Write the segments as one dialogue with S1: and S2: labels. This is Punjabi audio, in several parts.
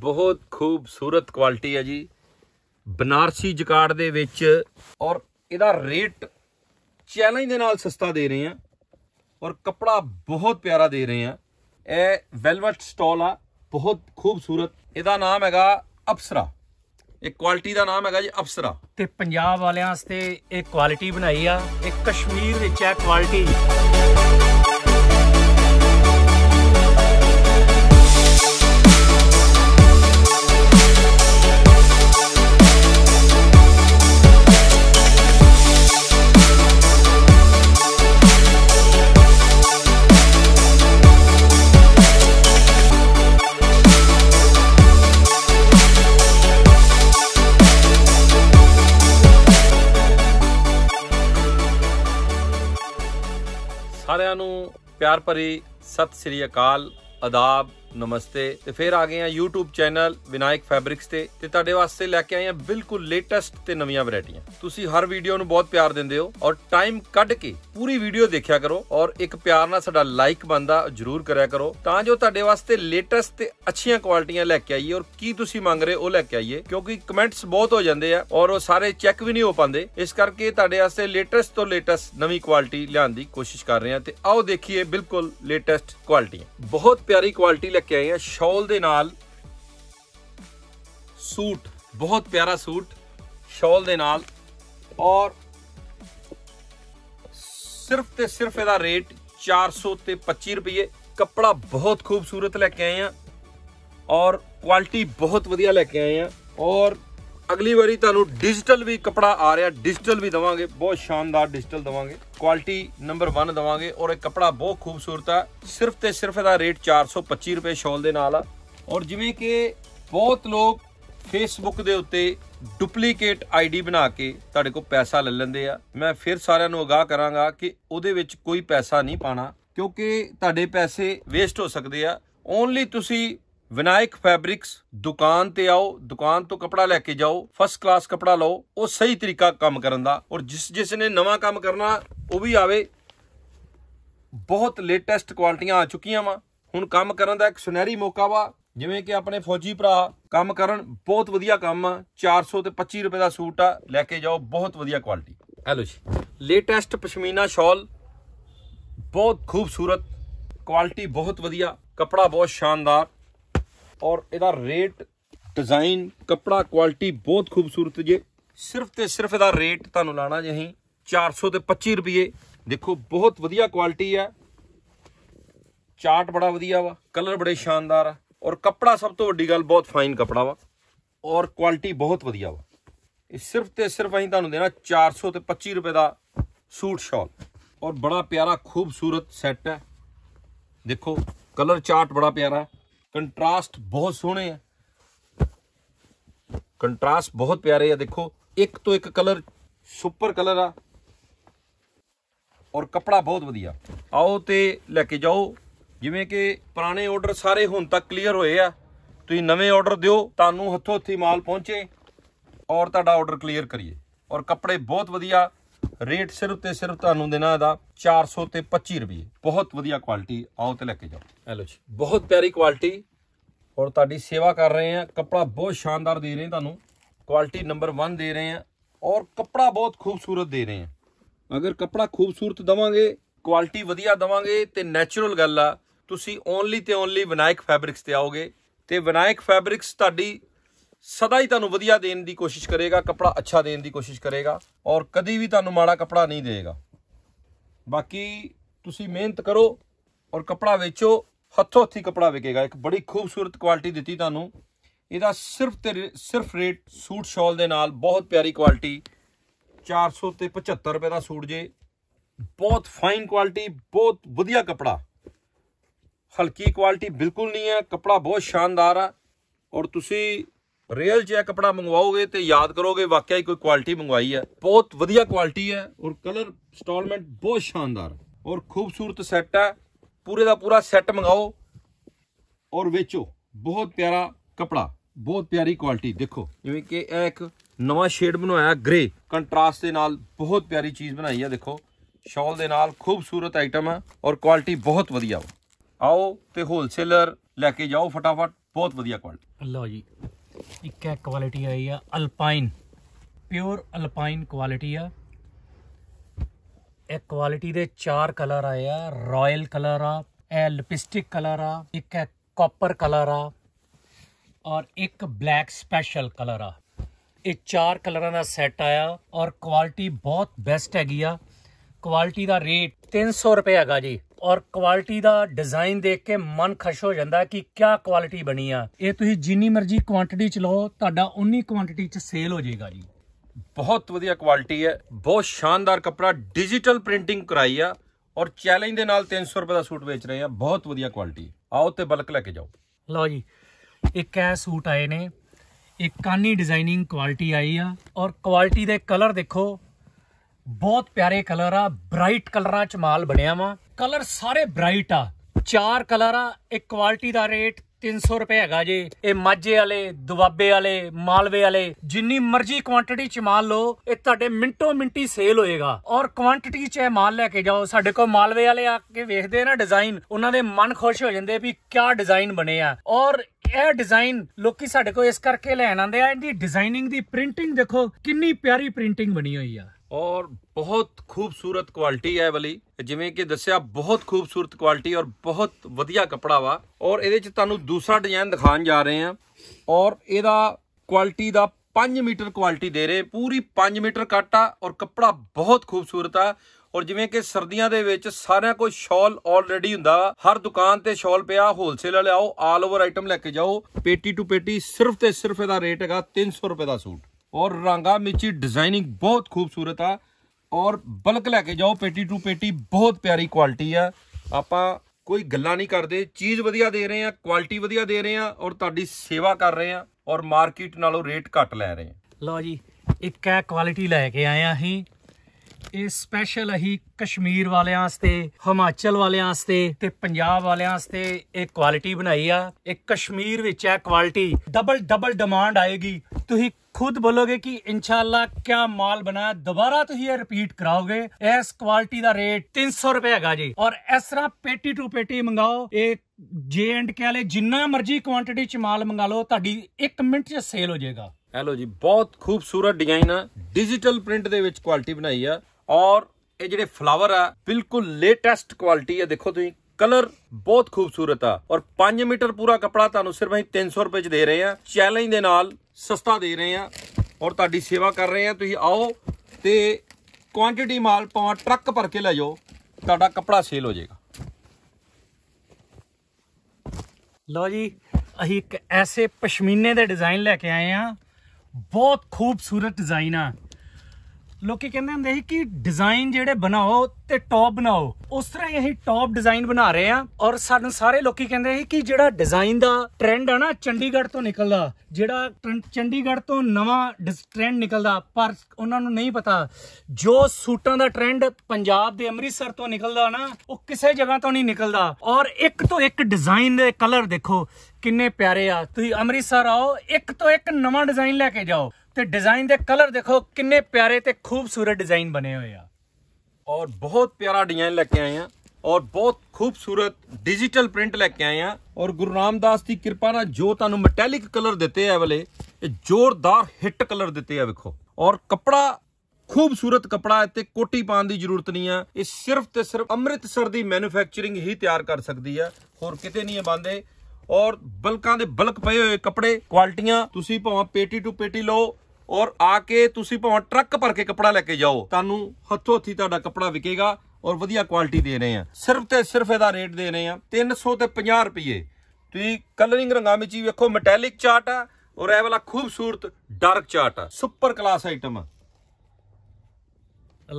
S1: ਬਹੁਤ ਖੂਬਸੂਰਤ ਕੁਆਲਿਟੀ ਹੈ ਜੀ ਬਨਾਰਸੀ ਜਕਾਰਡ ਦੇ ਵਿੱਚ ਔਰ ਇਹਦਾ ਰੇਟ ਚੈਲੰਜ ਦੇ ਨਾਲ ਸਸਤਾ ਦੇ ਰਹੇ ਆ ਔਰ ਕਪੜਾ ਬਹੁਤ ਪਿਆਰਾ ਦੇ ਰਹੇ ਆ ਇਹ ਵੈਲਵਟ ਸਟਾਲ ਆ ਬਹੁਤ ਖੂਬਸੂਰਤ ਇਹਦਾ ਨਾਮ ਹੈਗਾ ਅਪਸਰਾ ਇਹ ਕੁਆਲਿਟੀ ਦਾ ਨਾਮ ਹੈਗਾ ਜੀ ਅਪਸਰਾ
S2: ਤੇ ਪੰਜਾਬ ਵਾਲਿਆਂ ਵਾਸਤੇ ਇਹ ਕੁਆਲਿਟੀ ਬਣਾਈ ਆ ਇਹ ਕਸ਼ਮੀਰ ਵਿੱਚ ਹੈ ਕੁਆਲਿਟੀ
S1: ਪਿਆਰ ਭਰੀ ਸਤਿ ਸ੍ਰੀ ਅਕਾਲ ਆਦਾਬ ਨਮਸਤੇ ਤੇ ਫਿਰ ਆ ਗਏ ਆ YouTube ਚੈਨਲ ਵਿਨਾਇਕ ਫੈਬਰਿਕਸ ਤੇ ਤੇ ਤੁਹਾਡੇ ਵਾਸਤੇ ਲੈ ਕੇ ਆਏ ਆ ਬਿਲਕੁਲ ਲੇਟੈਸਟ ਤੇ ਨਵੀਆਂ ਵੈਰਾਈਟੀਆਂ ਤੁਸੀਂ ਹਰ ਵੀਡੀਓ ਨੂੰ ਬਹੁਤ ਪਿਆਰ ਦਿੰਦੇ ਹੋ ਔਰ ਟਾਈਮ ਕੱਢ ਕੇ ਪੂਰੀ ਵੀਡੀਓ ਦੇਖਿਆ ਕਰੋ ਔਰ ਇੱਕ ਪਿਆਰ ਨਾਲ ਸਾਡਾ ਲਾਈਕ ਬੰਦਾ ਜਰੂਰ ਕਰਿਆ ਕਰੋ ਤਾਂ ਜੋ ਤੁਹਾਡੇ ਵਾਸਤੇ ਲੇਟੈਸਟ ਤੇ ਅੱਛੀਆਂ ਕੁਆਲਿਟੀਆਂ ਲੈ ਕੇ ਆਈਏ ਔਰ ਕੀ ਤੁਸੀਂ ਮੰਗ ਰਹੇ ਉਹ ਲੈ ਕੇ ਆਈਏ ਕਿਉਂਕਿ ਕਮੈਂਟਸ ਬਹੁਤ ਹੋ ਜਾਂਦੇ ਆ ਔਰ ਉਹ ਸਾਰੇ ਚੈੱਕ ਵੀ ਨਹੀਂ ਹੋ ਪਾਉਂਦੇ ਇਸ ਕਰਕੇ ਤੁਹਾਡੇ ਵਾਸਤੇ ਲੇਟੈਸਟ ਤੋਂ ਲੇਟੈਸਟ ਨਵੀਂ ਕੁਆਲਿਟੀ ਲਿਆਉਣ ਦੀ ਕੋਸ਼ਿਸ਼ ਕਰ ਰਹੇ ਆ ਤੇ ਆਓ ਦੇਖੀਏ ਬਿਲਕੁਲ ਲੇਟੈਸਟ ਕੁਆਲਿਟੀ ਬਹੁਤ ਪਿਆਰੀ ਕੁਆਲਿਟੀ ਲੈ ਕੇ ਆਏ ਆ ਸ਼ਾਲ ਦੇ ਨਾਲ ਸੂਟ ਬਹੁਤ ਪਿਆਰਾ ਸੂਟ ਸ਼ਾਲ ਦੇ ਨਾਲ ਔਰ ਸਿਰਫ ਤੇ ਸਿਰਫ ਇਹਦਾ ਰੇਟ 400 ਤੇ 25 ਰੁਪਏ ਕੱਪੜਾ ਬਹੁਤ ਖੂਬਸੂਰਤ ਲੈ ਕੇ ਆਏ ਆ ਔਰ ਕੁਆਲਿਟੀ ਬਹੁਤ ਵਧੀਆ ਲੈ ਕੇ ਆਏ ਆ ਔਰ ਅਗਲੀ ਵਾਰੀ ਤੁਹਾਨੂੰ ਡਿਜੀਟਲ ਵੀ ਕਪੜਾ ਆ ਰਿਹਾ ਡਿਜੀਟਲ ਵੀ ਦਵਾਂਗੇ ਬਹੁਤ ਸ਼ਾਨਦਾਰ ਡਿਜੀਟਲ ਦਵਾਂਗੇ ਕੁਆਲਿਟੀ ਨੰਬਰ 1 ਦਵਾਂਗੇ ਔਰ ਇਹ ਕਪੜਾ ਬਹੁਤ ਖੂਬਸੂਰਤ ਆ ਸਿਰਫ ਤੇ ਸਿਰਫ ਇਹਦਾ ਰੇਟ 425 ਰੁਪਏ ਸ਼ਾਲ ਦੇ ਨਾਲ ਆ ਔਰ ਜਿਵੇਂ ਕਿ ਬਹੁਤ ਲੋਕ ਫੇਸਬੁੱਕ ਦੇ ਉੱਤੇ ਡੁਪਲੀਕੇਟ ਆਈਡੀ ਬਣਾ ਕੇ ਤੁਹਾਡੇ ਕੋਲ ਪੈਸਾ ਲੈ ਲੈਂਦੇ ਆ ਮੈਂ ਫਿਰ ਸਾਰਿਆਂ ਨੂੰ ਅਗਾਹ ਕਰਾਂਗਾ ਕਿ ਉਹਦੇ ਵਿੱਚ ਕੋਈ ਪੈਸਾ ਨਹੀਂ ਪਾਣਾ ਕਿਉਂਕਿ ਤੁਹਾਡੇ ਪੈਸੇ ਵੇਸਟ ਹੋ ਸਕਦੇ ਆ ਓਨਲੀ ਤੁਸੀਂ ਵਿਨਾਇਕ ਫੈਬਰਿਕਸ ਦੁਕਾਨ ਤੇ ਆਓ ਦੁਕਾਨ ਤੋਂ ਕਪੜਾ ਲੈ ਕੇ ਜਾਓ ਫਸਟ ਕਲਾਸ ਕਪੜਾ ਲਓ ਉਹ ਸਹੀ ਤਰੀਕਾ ਕੰਮ ਕਰਨ ਦਾ ਔਰ ਜਿਸ ਜਿਸ ਨੇ ਨਵਾਂ ਕੰਮ ਕਰਨਾ ਉਹ ਵੀ ਆਵੇ ਬਹੁਤ ਲੇਟੈਸਟ ਕੁਆਲਟੀਆਂ ਆ ਚੁੱਕੀਆਂ ਵਾ ਹੁਣ ਕੰਮ ਕਰਨ ਦਾ ਇੱਕ ਸੁਨਹਿਰੀ ਮੌਕਾ ਵਾ ਜਿਵੇਂ ਕਿ ਆਪਣੇ ਫੌਜੀ ਭਰਾ ਕੰਮ ਕਰਨ ਬਹੁਤ ਵਧੀਆ ਕੰਮ ਆ 400 ਤੇ 25 ਰੁਪਏ ਦਾ ਸੂਟ ਆ ਲੈ ਕੇ ਜਾਓ ਬਹੁਤ ਵਧੀਆ ਕੁਆਲਿਟੀ ਹੈਲੋ ਜੀ ਲੇਟੈਸਟ ਪਸ਼ਮੀਨਾ ਸ਼ਾਲ ਬਹੁਤ ਖੂਬਸੂਰਤ ਕੁਆਲਿਟੀ ਬਹੁਤ ਵਧੀਆ ਕਪੜਾ ਬਹੁਤ ਸ਼ਾਨਦਾਰ ਔਰ ਇਹਦਾ ਰੇਟ ਡਿਜ਼ਾਈਨ ਕਪੜਾ ਕੁਆਲਿਟੀ ਬਹੁਤ ਖੂਬਸੂਰਤ ਜੇ ਸਿਰਫ ਤੇ ਸਿਰਫ ਇਹਦਾ ਰੇਟ ਤੁਹਾਨੂੰ ਲਾਣਾ ਜੀ ਅਸੀਂ 400 ਤੇ 25 ਰੁਪਏ ਦੇਖੋ ਬਹੁਤ ਵਧੀਆ ਕੁਆਲਿਟੀ ਆ ਚਾਰਟ ਬੜਾ ਵਧੀਆ ਵਾ ਕਲਰ ਬੜੇ ਸ਼ਾਨਦਾਰ ਆ ਔਰ ਕਪੜਾ ਸਭ ਤੋਂ ਵੱਡੀ ਗੱਲ ਬਹੁਤ ਫਾਈਨ ਕਪੜਾ ਵਾ ਔਰ ਕੁਆਲਿਟੀ ਬਹੁਤ ਵਧੀਆ ਵਾ ਇਹ ਸਿਰਫ ਤੇ ਸਿਰਫ ਅਸੀਂ ਤੁਹਾਨੂੰ ਦੇਣਾ 400 ਤੇ 25 ਰੁਪਏ ਦਾ ਸੂਟ ਸ਼ਾਲ ਔਰ ਬੜਾ ਪਿਆਰਾ ਖੂਬਸੂਰਤ ਸੈੱਟ ਹੈ ਦੇਖੋ ਕਲਰ ਚਾਰਟ ਬੜਾ ਪਿਆਰਾ ਹੈ ਕੰਟਰਾਸਟ ਬਹੁਤ ਸੋਹਣੇ ਆ ਕੰਟਰਾਸਟ ਬਹੁਤ ਪਿਆਰੇ ਆ ਦੇਖੋ ਇੱਕ ਤੋਂ ਇੱਕ ਕਲਰ ਸੁਪਰ ਕਲਰ ਆ ਔਰ ਕਪੜਾ ਬਹੁਤ ਵਧੀਆ ਆਓ ਤੇ ਲੈ ਕੇ ਜਾਓ ਜਿਵੇਂ ਕਿ ਪੁਰਾਣੇ ਆਰਡਰ ਸਾਰੇ ਹੁਣ ਤੱਕ ਕਲੀਅਰ ਹੋਏ ਆ ਤੁਸੀਂ ਨਵੇਂ ਆਰਡਰ ਦਿਓ ਤੁਹਾਨੂੰ ਹੱਥੋਂ ਹੱਥੀ ਮਾਲ ਪਹੁੰਚੇ ਔਰ ਤੁਹਾਡਾ ਆਰਡਰ ਕਲੀਅਰ ਕਰੀਏ ਔਰ ਕੱਪੜੇ ਬਹੁਤ ਵਧੀਆ ਰੇਟ ਸਿਰਫ ਤੇ ਸਿਰਫ ਤੁਹਾਨੂੰ ਦੇਣਾ ਇਹਦਾ 400 ਤੇ 25 ਰੁਪਏ ਬਹੁਤ ਵਧੀਆ ਕੁਆਲਿਟੀ ਆਓ ਤੇ ਲੈ ਕੇ ਜਾਓ ਐ ਲੋ ਜੀ ਬਹੁਤ ਪਿਆਰੀ ਕੁਆਲਿਟੀ ਔਰ ਤੁਹਾਡੀ ਸੇਵਾ ਕਰ ਰਹੇ ਆ ਕੱਪੜਾ ਬਹੁਤ ਸ਼ਾਨਦਾਰ ਦੇ ਰਹੇ ਤੁਹਾਨੂੰ ਕੁਆਲਿਟੀ ਨੰਬਰ 1 ਦੇ ਰਹੇ ਆ ਔਰ ਕੱਪੜਾ ਬਹੁਤ ਖੂਬਸੂਰਤ ਦੇ ਰਹੇ ਆ ਅਗਰ ਕੱਪੜਾ ਖੂਬਸੂਰਤ ਦਵਾਂਗੇ ਕੁਆਲਿਟੀ ਵਧੀਆ ਦਵਾਂਗੇ ਤੇ ਨੈਚੁਰਲ ਗੱਲ ਆ ਤੁਸੀਂ ਓਨਲੀ ਤੇ ਓਨਲੀ ਵਿਨਾਇਕ ਫੈਬਰਿਕਸ ਤੇ ਆਓਗੇ ਤੇ ਵਿਨਾਇਕ ਫੈਬਰਿਕਸ ਤੁਹਾਡੀ ਸਦਾ ਹੀ ਤੁਹਾਨੂੰ ਵਧੀਆ ਦੇਣ ਦੀ ਕੋਸ਼ਿਸ਼ ਕਰੇਗਾ ਕਪੜਾ ਅੱਛਾ ਦੇਣ ਦੀ ਕੋਸ਼ਿਸ਼ ਕਰੇਗਾ ਔਰ ਕਦੀ ਵੀ ਤੁਹਾਨੂੰ ਮਾੜਾ ਕਪੜਾ ਨਹੀਂ ਦੇਗਾ ਬਾਕੀ ਤੁਸੀਂ ਮਿਹਨਤ ਕਰੋ ਔਰ ਕਪੜਾ ਵੇਚੋ ਹੱਥੋਂ ਹੱਥੀ ਕਪੜਾ ਵਿਕੇਗਾ ਇੱਕ ਬੜੀ ਖੂਬਸੂਰਤ ਕੁਆਲਿਟੀ ਦਿੱਤੀ ਤੁਹਾਨੂੰ ਇਹਦਾ ਸਿਰਫ ਤੇ ਸਿਰਫ ਰੇਟ ਸੂਟ ਸ਼ਾਲ ਦੇ ਨਾਲ ਬਹੁਤ ਪਿਆਰੀ ਕੁਆਲਿਟੀ 400 ਤੇ 75 ਰੁਪਏ ਦਾ ਸੂਟ ਜੇ ਬਹੁਤ ਫਾਈਨ ਕੁਆਲਿਟੀ ਬਹੁਤ ਵਧੀਆ ਕਪੜਾ ਹਲਕੀ ਕੁਆਲਿਟੀ ਬਿਲਕੁਲ ਨਹੀਂ ਹੈ ਕਪੜਾ ਬਹੁਤ ਸ਼ਾਨਦਾਰ ਆ ਔਰ ਤੁਸੀਂ ਰੀਅਲ ਜਿਹਾ ਕਪੜਾ ਮੰਗਵਾਓਗੇ ਤੇ ਯਾਦ ਕਰੋਗੇ ਵਾਕਿਆ ਹੀ ਕੋਈ ਕੁਆਲਿਟੀ ਮੰਗਵਾਈ ਹੈ ਬਹੁਤ ਵਧੀਆ ਕੁਆਲਿਟੀ ਹੈ ਔਰ ਕਲਰ ਸਟਾਲਮੈਂਟ ਬਹੁਤ ਸ਼ਾਨਦਾਰ ਔਰ ਖੂਬਸੂਰਤ ਸੈੱਟ ਹੈ ਪੂਰੇ ਦਾ ਪੂਰਾ ਸੈੱਟ ਮੰਗਾਓ ਔਰ ਵੇਚੋ ਬਹੁਤ ਪਿਆਰਾ ਕਪੜਾ ਬਹੁਤ ਪਿਆਰੀ ਕੁਆਲਿਟੀ ਦੇਖੋ ਜਿਵੇਂ ਕਿ ਇਹ ਇੱਕ ਨਵਾਂ ਸ਼ੇਡ ਬਣਾਇਆ ਗ੍ਰੇ ਕੰਟਰਾਸਟ ਦੇ ਨਾਲ ਬਹੁਤ ਪਿਆਰੀ ਚੀਜ਼ ਬਣਾਈ ਹੈ ਦੇਖੋ ਸ਼ਾਲ ਦੇ ਨਾਲ ਖੂਬਸੂਰਤ ਆਈਟਮ ਹੈ ਔਰ ਕੁਆਲਿਟੀ ਬਹੁਤ ਵਧੀਆ ਆਓ ਤੇ ਹੋਲਸੇਲਰ ਲੈ ਕੇ ਜਾਓ ਫਟਾਫਟ ਬਹੁਤ ਵਧੀਆ ਕੁਆਲਿਟੀ
S2: ਲਓ ਜੀ ਇੱਕ ਹੈ ਕੁਆਲਿਟੀ ਆਈ ਆ ਅਲਪਾਈਨ ਪਿਓਰ ਅਲਪਾਈਨ ਕੁਆਲਿਟੀ ਆ ਇਹ ਕੁਆਲਿਟੀ ਦੇ ਚਾਰ ਕਲਰ ਆਏ ਆ ਰਾਇਲ ਕਲਰ ਆ ਇਹ ਲਿਪਸਟਿਕ ਕਲਰ ਆ ਇੱਕ ਹੈ ਕਾਪਰ ਕਲਰ ਆ ਔਰ ਇੱਕ ਬਲੈਕ ਸਪੈਸ਼ਲ ਕਲਰ ਆ ਇਹ ਚਾਰ ਕਲਰਾਂ ਦਾ ਸੈੱਟ ਆਇਆ ਔਰ ਕੁਆਲਿਟੀ ਬਹੁਤ ਬੈਸਟ ਹੈਗੀ ਆ ਕੁਆਲਿਟੀ ਦਾ ਰੇਟ 300 ਰੁਪਏ ਹੈਗਾ ਜੀ ਔਰ ਕੁਆਲਿਟੀ ਦਾ ਡਿਜ਼ਾਈਨ ਦੇਖ ਕੇ ਮਨ ਖੁਸ਼ ਹੋ ਜਾਂਦਾ ਕਿ ਕਿਆ ਕੁਆਲਿਟੀ ਬਣੀ ਆ ਇਹ ਤੁਸੀਂ ਜਿੰਨੀ ਮਰਜ਼ੀ ਕੁਆਂਟੀਟੀ ਚ ਲਓ ਤੁਹਾਡਾ ਉਨੀ ਕੁਆਂਟੀਟੀ ਚ ਸੇਲ ਹੋ ਜਾਏਗਾ ਜੀ ਬਹੁਤ ਵਧੀਆ ਕੁਆਲਿਟੀ
S1: ਹੈ ਬਹੁਤ ਸ਼ਾਨਦਾਰ ਕਪੜਾ ਡਿਜੀਟਲ ਪ੍ਰਿੰਟਿੰਗ ਕਰਾਈ ਆ ਔਰ ਚੈਲੰਜ ਦੇ ਨਾਲ 300 ਰੁਪਏ ਦਾ ਸੂਟ ਵੇਚ ਰਹੇ ਆ ਬਹੁਤ ਵਧੀਆ ਕੁਆਲਿਟੀ ਆਓ ਤੇ ਬਲਕ ਲੈ ਕੇ ਜਾਓ
S2: ਲਓ ਜੀ ਇੱਕ ਐ ਸੂਟ ਆਏ ਨੇ ਇੱਕ ਕਾਨੀ ਡਿਜ਼ਾਈਨਿੰਗ ਕੁਆਲਿਟੀ ਆਈ ਆ ਔਰ ਕੁਆਲਿਟੀ ਦੇ ਕਲਰ ਦੇਖੋ ਬਹੁਤ ਪਿਆਰੇ ਕਲਰ ਆ ਬ੍ਰਾਈਟ ਕਲਰਾਂ ਚ ਮਾਲ ਬਣਿਆ ਵਾ ਕਲਰ ਸਾਰੇ ਬ੍ਰਾਈਟ ਆ ਚਾਰ ਕਲਰ ਆ ਇੱਕ ਕੁਆਲਿਟੀ ਦਾ ਰੇਟ 300 ਰੁਪਏ ਹੈਗਾ ਜੀ ਇਹ ਮਾਝੇ ਵਾਲੇ ਦੁਆਬੇ ਵਾਲੇ ਮਾਲਵੇ ਵਾਲੇ ਜਿੰਨੀ ਮਰਜ਼ੀ ਕੁਆਂਟੀਟੀ ਚ ਮਾਲ ਲਓ ਇਹ ਤੁਹਾਡੇ ਮਿੰਟੋ ਮਿੰਟੀ ਸੇਲ ਹੋਏਗਾ ਔਰ ਕੁਆਂਟੀਟੀ ਚ ਇਹ ਮਾਲ ਲੈ ਕੇ ਜਾਓ ਸਾਡੇ ਕੋਲ ਮਾਲਵੇ ਵਾਲੇ ਆ ਕੇ ਵੇਖਦੇ ਨਾ ਡਿਜ਼ਾਈਨ ਉਹਨਾਂ ਦੇ ਮਨ ਖੁਸ਼ ਹੋ ਜਾਂਦੇ ਵੀ ਕਿਆ ਡਿਜ਼ਾਈਨ ਬਣੇ ਆ ਔਰ ਇਹ ਡਿਜ਼ਾਈਨ ਲੋਕੀ ਸਾਡੇ ਕੋਲ ਇਸ ਕਰਕੇ ਲੈਣ ਆਂਦੇ ਆ ਇਹਦੀ ਡਿਜ਼ਾਈਨਿੰਗ ਦੀ ਪ੍ਰਿੰਟਿੰਗ ਦੇਖੋ ਕਿੰਨੀ ਪਿਆਰੀ ਪ੍ਰਿੰਟਿੰਗ ਬਣੀ ਹੋਈ ਆ
S1: ਔਰ ਬਹੁਤ ਖੂਬਸੂਰਤ ਕੁਆਲਿਟੀ ਹੈ ਵਾਲੀ ਜਿਵੇਂ ਕਿ ਦੱਸਿਆ ਬਹੁਤ ਖੂਬਸੂਰਤ ਕੁਆਲਿਟੀ ਔਰ ਬਹੁਤ ਵਧੀਆ ਕਪੜਾ ਵਾ ਔਰ ਇਹਦੇ ਚ ਤੁਹਾਨੂੰ ਦੂਸਰਾ ਡਿਜ਼ਾਈਨ ਦਿਖਾਉਣ ਜਾ ਰਹੇ ਆ ਔਰ ਇਹਦਾ ਕੁਆਲਿਟੀ ਦਾ 5 ਮੀਟਰ ਕੁਆਲਿਟੀ ਦੇ ਰਹੇ ਪੂਰੀ 5 ਮੀਟਰ ਕੱਟ ਆ ਔਰ ਕਪੜਾ ਬਹੁਤ ਖੂਬਸੂਰਤ ਆ ਔਰ ਜਿਵੇਂ ਕਿ ਸਰਦੀਆਂ ਦੇ ਵਿੱਚ ਸਾਰਿਆਂ ਕੋਲ ਸ਼ਾਲ ਆਲਰੇਡੀ ਹੁੰਦਾ ਹਰ ਦੁਕਾਨ ਤੇ ਸ਼ਾਲ ਪਿਆ ਹੋਲਸੇਲ ਵਾਲੇ ਆਓ ਆਲ ਓਵਰ ਆਈਟਮ ਲੈ ਕੇ ਜਾਓ ਪੇਟੀ ਟੂ ਪੇਟੀ ਸਿਰਫ ਤੇ ਸਿਰਫ ਇਹਦਾ ਰੇਟ ਹੈਗਾ 300 ਰੁਪਏ ਦਾ ਸੂਟ ਔਰ ਰਾਂਗਾ ਮਿੱਚੀ ਡਿਜ਼ਾਈਨਿੰਗ ਬਹੁਤ ਖੂਬਸੂਰਤ ਆ ਔਰ ਬਲਕ ਲੈ ਕੇ ਜਾਓ ਪੇਟੀ ਟੂ ਪੇਟੀ ਬਹੁਤ ਪਿਆਰੀ ਕੁਆਲਿਟੀ ਆ ਆਪਾਂ ਕੋਈ ਗੱਲਾਂ ਨਹੀਂ ਕਰਦੇ ਚੀਜ਼ ਵਧੀਆ ਦੇ ਰਹੇ ਆ ਕੁਆਲਿਟੀ ਵਧੀਆ ਦੇ ਰਹੇ ਆ ਔਰ ਤੁਹਾਡੀ ਸੇਵਾ ਕਰ ਰਹੇ ਆ ਔਰ ਮਾਰਕੀਟ ਨਾਲੋਂ ਰੇਟ ਘੱਟ ਲੈ ਰਹੇ ਆ
S2: ਲਓ ਜੀ ਇੱਕ ਹੈ ਕੁਆਲਿਟੀ ਲੈ ਕੇ ਆਏ ਆ ਅਸੀਂ ਇਹ ਸਪੈਸ਼ਲ ਹੀ ਕਸ਼ਮੀਰ ਵਾਲਿਆਂ ਵਾਸਤੇ ਹਿਮਾਚਲ ਵਾਲਿਆਂ ਵਾਸਤੇ ਤੇ ਪੰਜਾਬ ਵਾਲਿਆਂ ਵਾਸਤੇ ਇਹ ਕੁਆਲਿਟੀ ਬਣਾਈ ਆ ਇਹ ਕਸ਼ਮੀਰ ਵਿੱਚ ਹੈ ਕੁਆਲਿਟੀ ਡਬਲ ਡਬਲ ਡਿਮਾਂਡ ਆਏਗੀ ਤੁਸੀਂ ਖੁਦ ਬੋਲੋਗੇ ਕਿ ਇਨਸ਼ਾਅੱਲਾ ਕਿਆ ਮਾਲ ਬਣਾਇਆ ਦੁਬਾਰਾ ਤੁਸੀਂ ਇਹ ਰਿਪੀਟ ਕਰਾਓਗੇ ਇਸ ਕੁਆਲਿਟੀ ਦਾ ਰੇਟ 300 ਰੁਪਏ ਹੈਗਾ ਜੀ ਔਰ ਇਸ ਤਰ੍ਹਾਂ ਪੇਟੀ ਟੂ ਪੇਟੀ ਮੰਗਾਓ ਇਹ ਜੇ ਐਂਡ ਕੇ ਵਾਲੇ ਜਿੰਨਾ ਮਰਜ਼ੀ ਕੁਆਂਟੀਟੀ ਚ ਮਾਲ ਮੰਗਾ ਲਓ ਤੁਹਾਡੀ 1 ਮਿੰਟ 'ਚ ਸੇਲ ਹੋ ਜਾਏਗਾ
S1: ਇਹ ਲੋ ਜੀ ਬਹੁਤ ਖੂਬਸੂਰਤ ਡਿਜ਼ਾਈਨ ਆ ਡਿਜੀਟਲ ਪ੍ਰਿੰਟ ਦੇ ਵਿੱਚ ਕੁਆਲਿਟੀ ਬਣਾਈ ਆ ਔਰ ਇਹ ਜਿਹੜੇ ਫਲਾਵਰ ਆ ਬਿਲਕੁਲ ਲੇਟੈਸਟ ਕੁਆਲਿਟੀ ਆ ਦੇਖੋ ਤੁਸੀਂ ਕਲਰ ਬਹੁਤ ਖੂਬਸੂਰਤ ਆ ਔਰ 5 ਮੀਟਰ ਪੂਰਾ ਕਪੜਾ ਤੁਹਾਨੂੰ ਸਿਰਫ ਅਸੀਂ 300 ਰੁਪਏ ਚ ਦੇ ਰਹੇ ਆ ਚੈਲੰਜ ਦੇ ਨਾਲ ਸਸਤਾ ਦੇ ਰਹੇ ਆ ਔਰ ਤੁਹਾਡੀ ਸੇਵਾ ਕਰ ਰਹੇ ਆ ਤੁਸੀਂ ਆਓ ਤੇ ਕੁਆਂਟੀਟੀ ਮਾਲ ਪਾਵਾਂ ਟਰੱਕ ਭਰ ਕੇ ਲੈ ਜਾਓ ਤੁਹਾਡਾ ਕਪੜਾ ਸੇਲ ਹੋ ਜਾਏਗਾ
S2: ਲਓ ਜੀ ਅਸੀਂ ਇੱਕ ਐਸੇ ਪਸ਼ਮੀਨੇ ਦੇ ਡਿਜ਼ਾਈਨ ਲੈ ਕੇ ਆਏ ਆ ਬਹੁਤ ਖੂਬਸੂਰਤ ਡਿਜ਼ਾਈਨ ਆ ਲੋਕੀ ਕਹਿੰਦੇ ਹੁੰਦੇ ਸੀ ਕਿ ਡਿਜ਼ਾਈਨ ਜਿਹੜੇ ਬਣਾਓ ਤੇ ਟੌਪ ਬਣਾਓ ਉਸ ਤਰ੍ਹਾਂ ਹੀ ਅਸੀਂ ਟੌਪ ਡਿਜ਼ਾਈਨ ਬਣਾ ਰਹੇ ਆ ਔਰ ਸਾਨੂੰ ਸਾਰੇ ਲੋਕੀ ਕਹਿੰਦੇ ਸੀ ਕਿ ਜਿਹੜਾ ਡਿਜ਼ਾਈਨ ਦਾ ਟ੍ਰੈਂਡ ਆ ਨਾ ਚੰਡੀਗੜ੍ਹ ਤੋਂ ਨਿਕਲਦਾ ਜਿਹੜਾ ਚੰਡੀਗੜ੍ਹ ਤੋਂ ਨਵਾਂ ਟ੍ਰੈਂਡ ਨਿਕਲਦਾ ਪਰ ਉਹਨਾਂ ਨੂੰ ਨਹੀਂ ਪਤਾ ਜੋ ਸੂਟਾਂ ਦਾ ਟ੍ਰੈਂਡ ਪੰਜਾਬ ਦੇ ਅੰਮ੍ਰਿਤਸਰ ਤੋਂ ਨਿਕਲਦਾ ਨਾ ਉਹ ਕਿਸੇ ਜਗ੍ਹਾ ਤੋਂ ਨਹੀਂ ਨਿਕਲਦਾ ਔਰ ਇੱਕ ਤੋਂ ਇੱਕ ਡਿਜ਼ਾਈਨ ਦੇ ਕਲਰ ਦੇਖੋ ਕਿੰਨੇ ਪਿਆਰੇ ਆ ਤੁਸੀਂ ਅੰਮ੍ਰਿਤਸਰ ਆਓ ਇੱਕ ਤੋਂ ਇੱਕ ਨਵਾਂ ਡਿਜ਼ਾਈਨ ਲੈ ਕੇ ਜਾਓ ਤੇ ਡਿਜ਼ਾਈਨ ਦੇ ਕਲਰ ਦੇਖੋ ਕਿੰਨੇ ਪਿਆਰੇ ਤੇ ਖੂਬਸੂਰਤ ਡਿਜ਼ਾਈਨ ਬਣੇ ਹੋਏ ਆ
S1: ਔਰ ਬਹੁਤ ਪਿਆਰਾ ਡਿਜ਼ਾਈਨ ਲੈ ਕੇ ਆਏ ਆ ਔਰ ਬਹੁਤ ਖੂਬਸੂਰਤ ਡਿਜੀਟਲ ਪ੍ਰਿੰਟ ਲੈ ਕੇ ਆਏ ਆ ਔਰ ਗੁਰੂ ਰਾਮਦਾਸ ਦੀ ਕਿਰਪਾ ਨਾਲ ਜੋ ਤੁਹਾਨੂੰ ਮੈਟੈਲਿਕ ਕਲਰ ਦਿੱਤੇ ਆ ਵਲੇ ਇਹ ਜ਼ੋਰਦਾਰ ਹਿੱਟ ਕਲਰ ਦਿੱਤੇ ਆ ਵੇਖੋ ਔਰ ਕਪੜਾ ਖੂਬਸੂਰਤ ਕਪੜਾ ਤੇ ਕੋਟੀ ਪਾਣ ਦੀ ਜ਼ਰੂਰਤ ਨਹੀਂ ਆ ਇਹ ਸਿਰਫ ਤੇ ਸਿਰਫ ਅੰਮ੍ਰਿਤਸਰ ਦੀ ਮੈਨੂਫੈਕਚਰਿੰਗ ਹੀ ਤਿਆਰ ਕਰ ਸਕਦੀ ਆ ਹੋਰ ਕਿਤੇ ਨਹੀਂ ਬੰਦੇ ਔਰ ਬਲਕਾਂ ਦੇ ਬਲਕ ਪਏ ਹੋਏ ਕਪੜੇ ਕੁਆਲਟੀਆਂ ਤੁਸੀਂ ਭਾਵੇਂ ਪੇਟੀ ਟੂ ਪੇਟੀ ਲਓ ਔਰ ਆ ਕੇ ਤੁਸੀਂ ਭਾਵੇਂ ਟਰੱਕ ਭਰ ਕੇ ਕੱਪੜਾ ਲੈ ਕੇ ਜਾਓ ਤੁਹਾਨੂੰ ਹੱਥੋਂ ਹੱਥੀ ਤੁਹਾਡਾ ਕੱਪੜਾ ਵਿਕੇਗਾ ਔਰ ਵਧੀਆ ਕੁਆਲਿਟੀ ਦੇ ਰਹੇ ਆ ਸਿਰਫ ਤੇ ਸਿਰਫ ਇਹਦਾ ਰੇਟ ਦੇ ਰਹੇ ਆ 300 ਤੇ 50 ਰੁਪਏ ਤੁਸੀਂ ਕਲਰਿੰਗ ਰੰਗਾਂ ਵਿੱਚ ਵੇਖੋ ਮੈਟੈਲਿਕ ਚਾਰਟ ਆ ਔਰ ਇਹ ਵਾਲਾ ਖੂਬਸੂਰਤ ਡਾਰਕ ਚਾਰਟ ਆ ਸੁਪਰ ਕਲਾਸ ਆਈਟਮ ਆ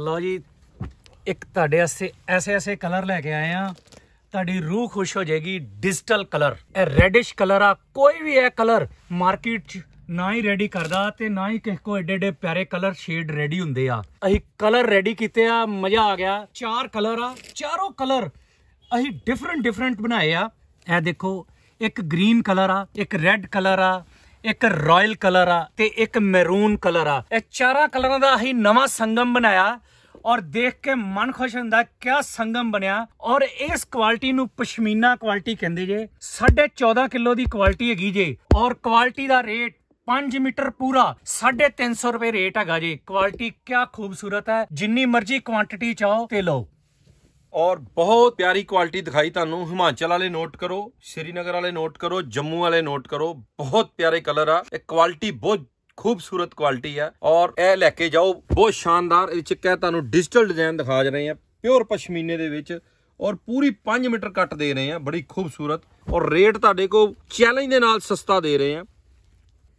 S2: ਲਓ ਜੀ ਇੱਕ ਤੁਹਾਡੇ ਵਾਸਤੇ ਐਸੇ ਐਸੇ ਕਲਰ ਲੈ ਕੇ ਆਏ ਆ ਤੁਹਾਡੀ ਰੂਹ ਖੁਸ਼ ਹੋ ਜਾਏਗੀ ਡਿਜੀਟਲ ਕਲਰ ਇਹ ਰੈਡਿਸ਼ ਕਲਰ ਆ ਕੋਈ ਵੀ ਇਹ ਕਲਰ ਮਾਰਕੀਟ 'ਚ ਨਾ ਹੀ ਰੈਡੀ ਕਰਦਾ ਤੇ ਨਾ ਹੀ ਕਿਸੇ ਕੋ ਏਡੇ ਏਡੇ ਪਿਆਰੇ ਕਲਰ ਸ਼ੇਡ ਰੈਡੀ ਹੁੰਦੇ ਆ ਅਸੀਂ ਕਲਰ ਰੈਡੀ ਕੀਤੇ ਆ ਮਜ਼ਾ ਆ ਗਿਆ ਚਾਰ ਕਲਰ ਆ ਚਾਰੋਂ ਕਲਰ ਅਸੀਂ ਡਿਫਰੈਂਟ ਡਿਫਰੈਂਟ ਬਣਾਏ ਆ ਐ ਦੇਖੋ ਇੱਕ ਗ੍ਰੀਨ ਕਲਰ ਆ ਇੱਕ ਰੈੱਡ ਕਲਰ ਆ ਇੱਕ ਰਾਇਲ ਕਲਰ ਆ ਤੇ ਇੱਕ ਮੈਰੂਨ ਕਲਰ ਆ ਇਹ ਚਾਰਾਂ ਕਲਰਾਂ ਦਾ ਅਸੀਂ ਨਵਾਂ ਸੰਗਮ ਬਣਾਇਆ ਔਰ ਦੇਖ ਕੇ ਮਨ ਖੁਸ਼ ਹੁੰਦਾ ਕਿਆ ਸੰਗਮ ਬਣਿਆ ਔਰ ਇਸ ਕੁਆਲਿਟੀ ਨੂੰ ਪਸ਼ਮੀਨਾ ਕੁਆਲਿਟੀ ਕਹਿੰਦੇ ਜੇ 14.5 ਕਿਲੋ ਦੀ ਕੁਆਲਿਟੀ ਹੈਗੀ ਜੇ ਔਰ ਕੁਆਲਿਟੀ ਦਾ ਰੇਟ 5 ਮੀਟਰ ਪੂਰਾ 350 ਰੁਪਏ ਰੇਟ ਹੈਗਾ ਜੀ ਕੁਆਲਿਟੀ ਕਿਆ ਖੂਬਸੂਰਤ ਹੈ ਜਿੰਨੀ ਮਰਜ਼ੀ ਕੁਆਂਟੀਟੀ ਚਾਹੋ ਤੇ ਲਓ
S1: ਔਰ ਬਹੁਤ ਪਿਆਰੀ ਕੁਆਲਿਟੀ ਦਿਖਾਈ ਤੁਹਾਨੂੰ ਹਿਮਾਚਲ ਵਾਲੇ ਨੋਟ ਕਰੋ ਸ਼੍ਰੀਨਗਰ ਵਾਲੇ ਨੋਟ ਕਰੋ ਜੰਮੂ ਵਾਲੇ ਨੋਟ ਕਰੋ ਬਹੁਤ ਪਿਆਰੇ ਕਲਰ ਆ ਇਹ ਕੁਆਲਿਟੀ ਬਹੁਤ ਖੂਬਸੂਰਤ ਕੁਆਲਿਟੀ ਆ ਔਰ ਇਹ ਲੈ ਕੇ ਜਾਓ ਬਹੁਤ ਸ਼ਾਨਦਾਰ ਇਹ ਚ ਕਹਿ ਤੁਹਾਨੂੰ ਡਿਜੀਟਲ ਡਿਜ਼ਾਈਨ ਦਿਖਾ ਰਹੇ ਆ ਪਿਓਰ ਪਸ਼ਮੀਨੇ ਦੇ ਵਿੱਚ ਔਰ ਪੂਰੀ 5 ਮੀਟਰ ਕੱਟ ਦੇ ਰਹੇ ਆ ਬੜੀ ਖੂਬਸੂਰਤ ਔਰ ਰੇਟ ਤੁਹਾਡੇ ਕੋ ਚੈਲੰਜ ਦੇ ਨਾਲ ਸਸਤਾ ਦੇ ਰਹੇ ਆ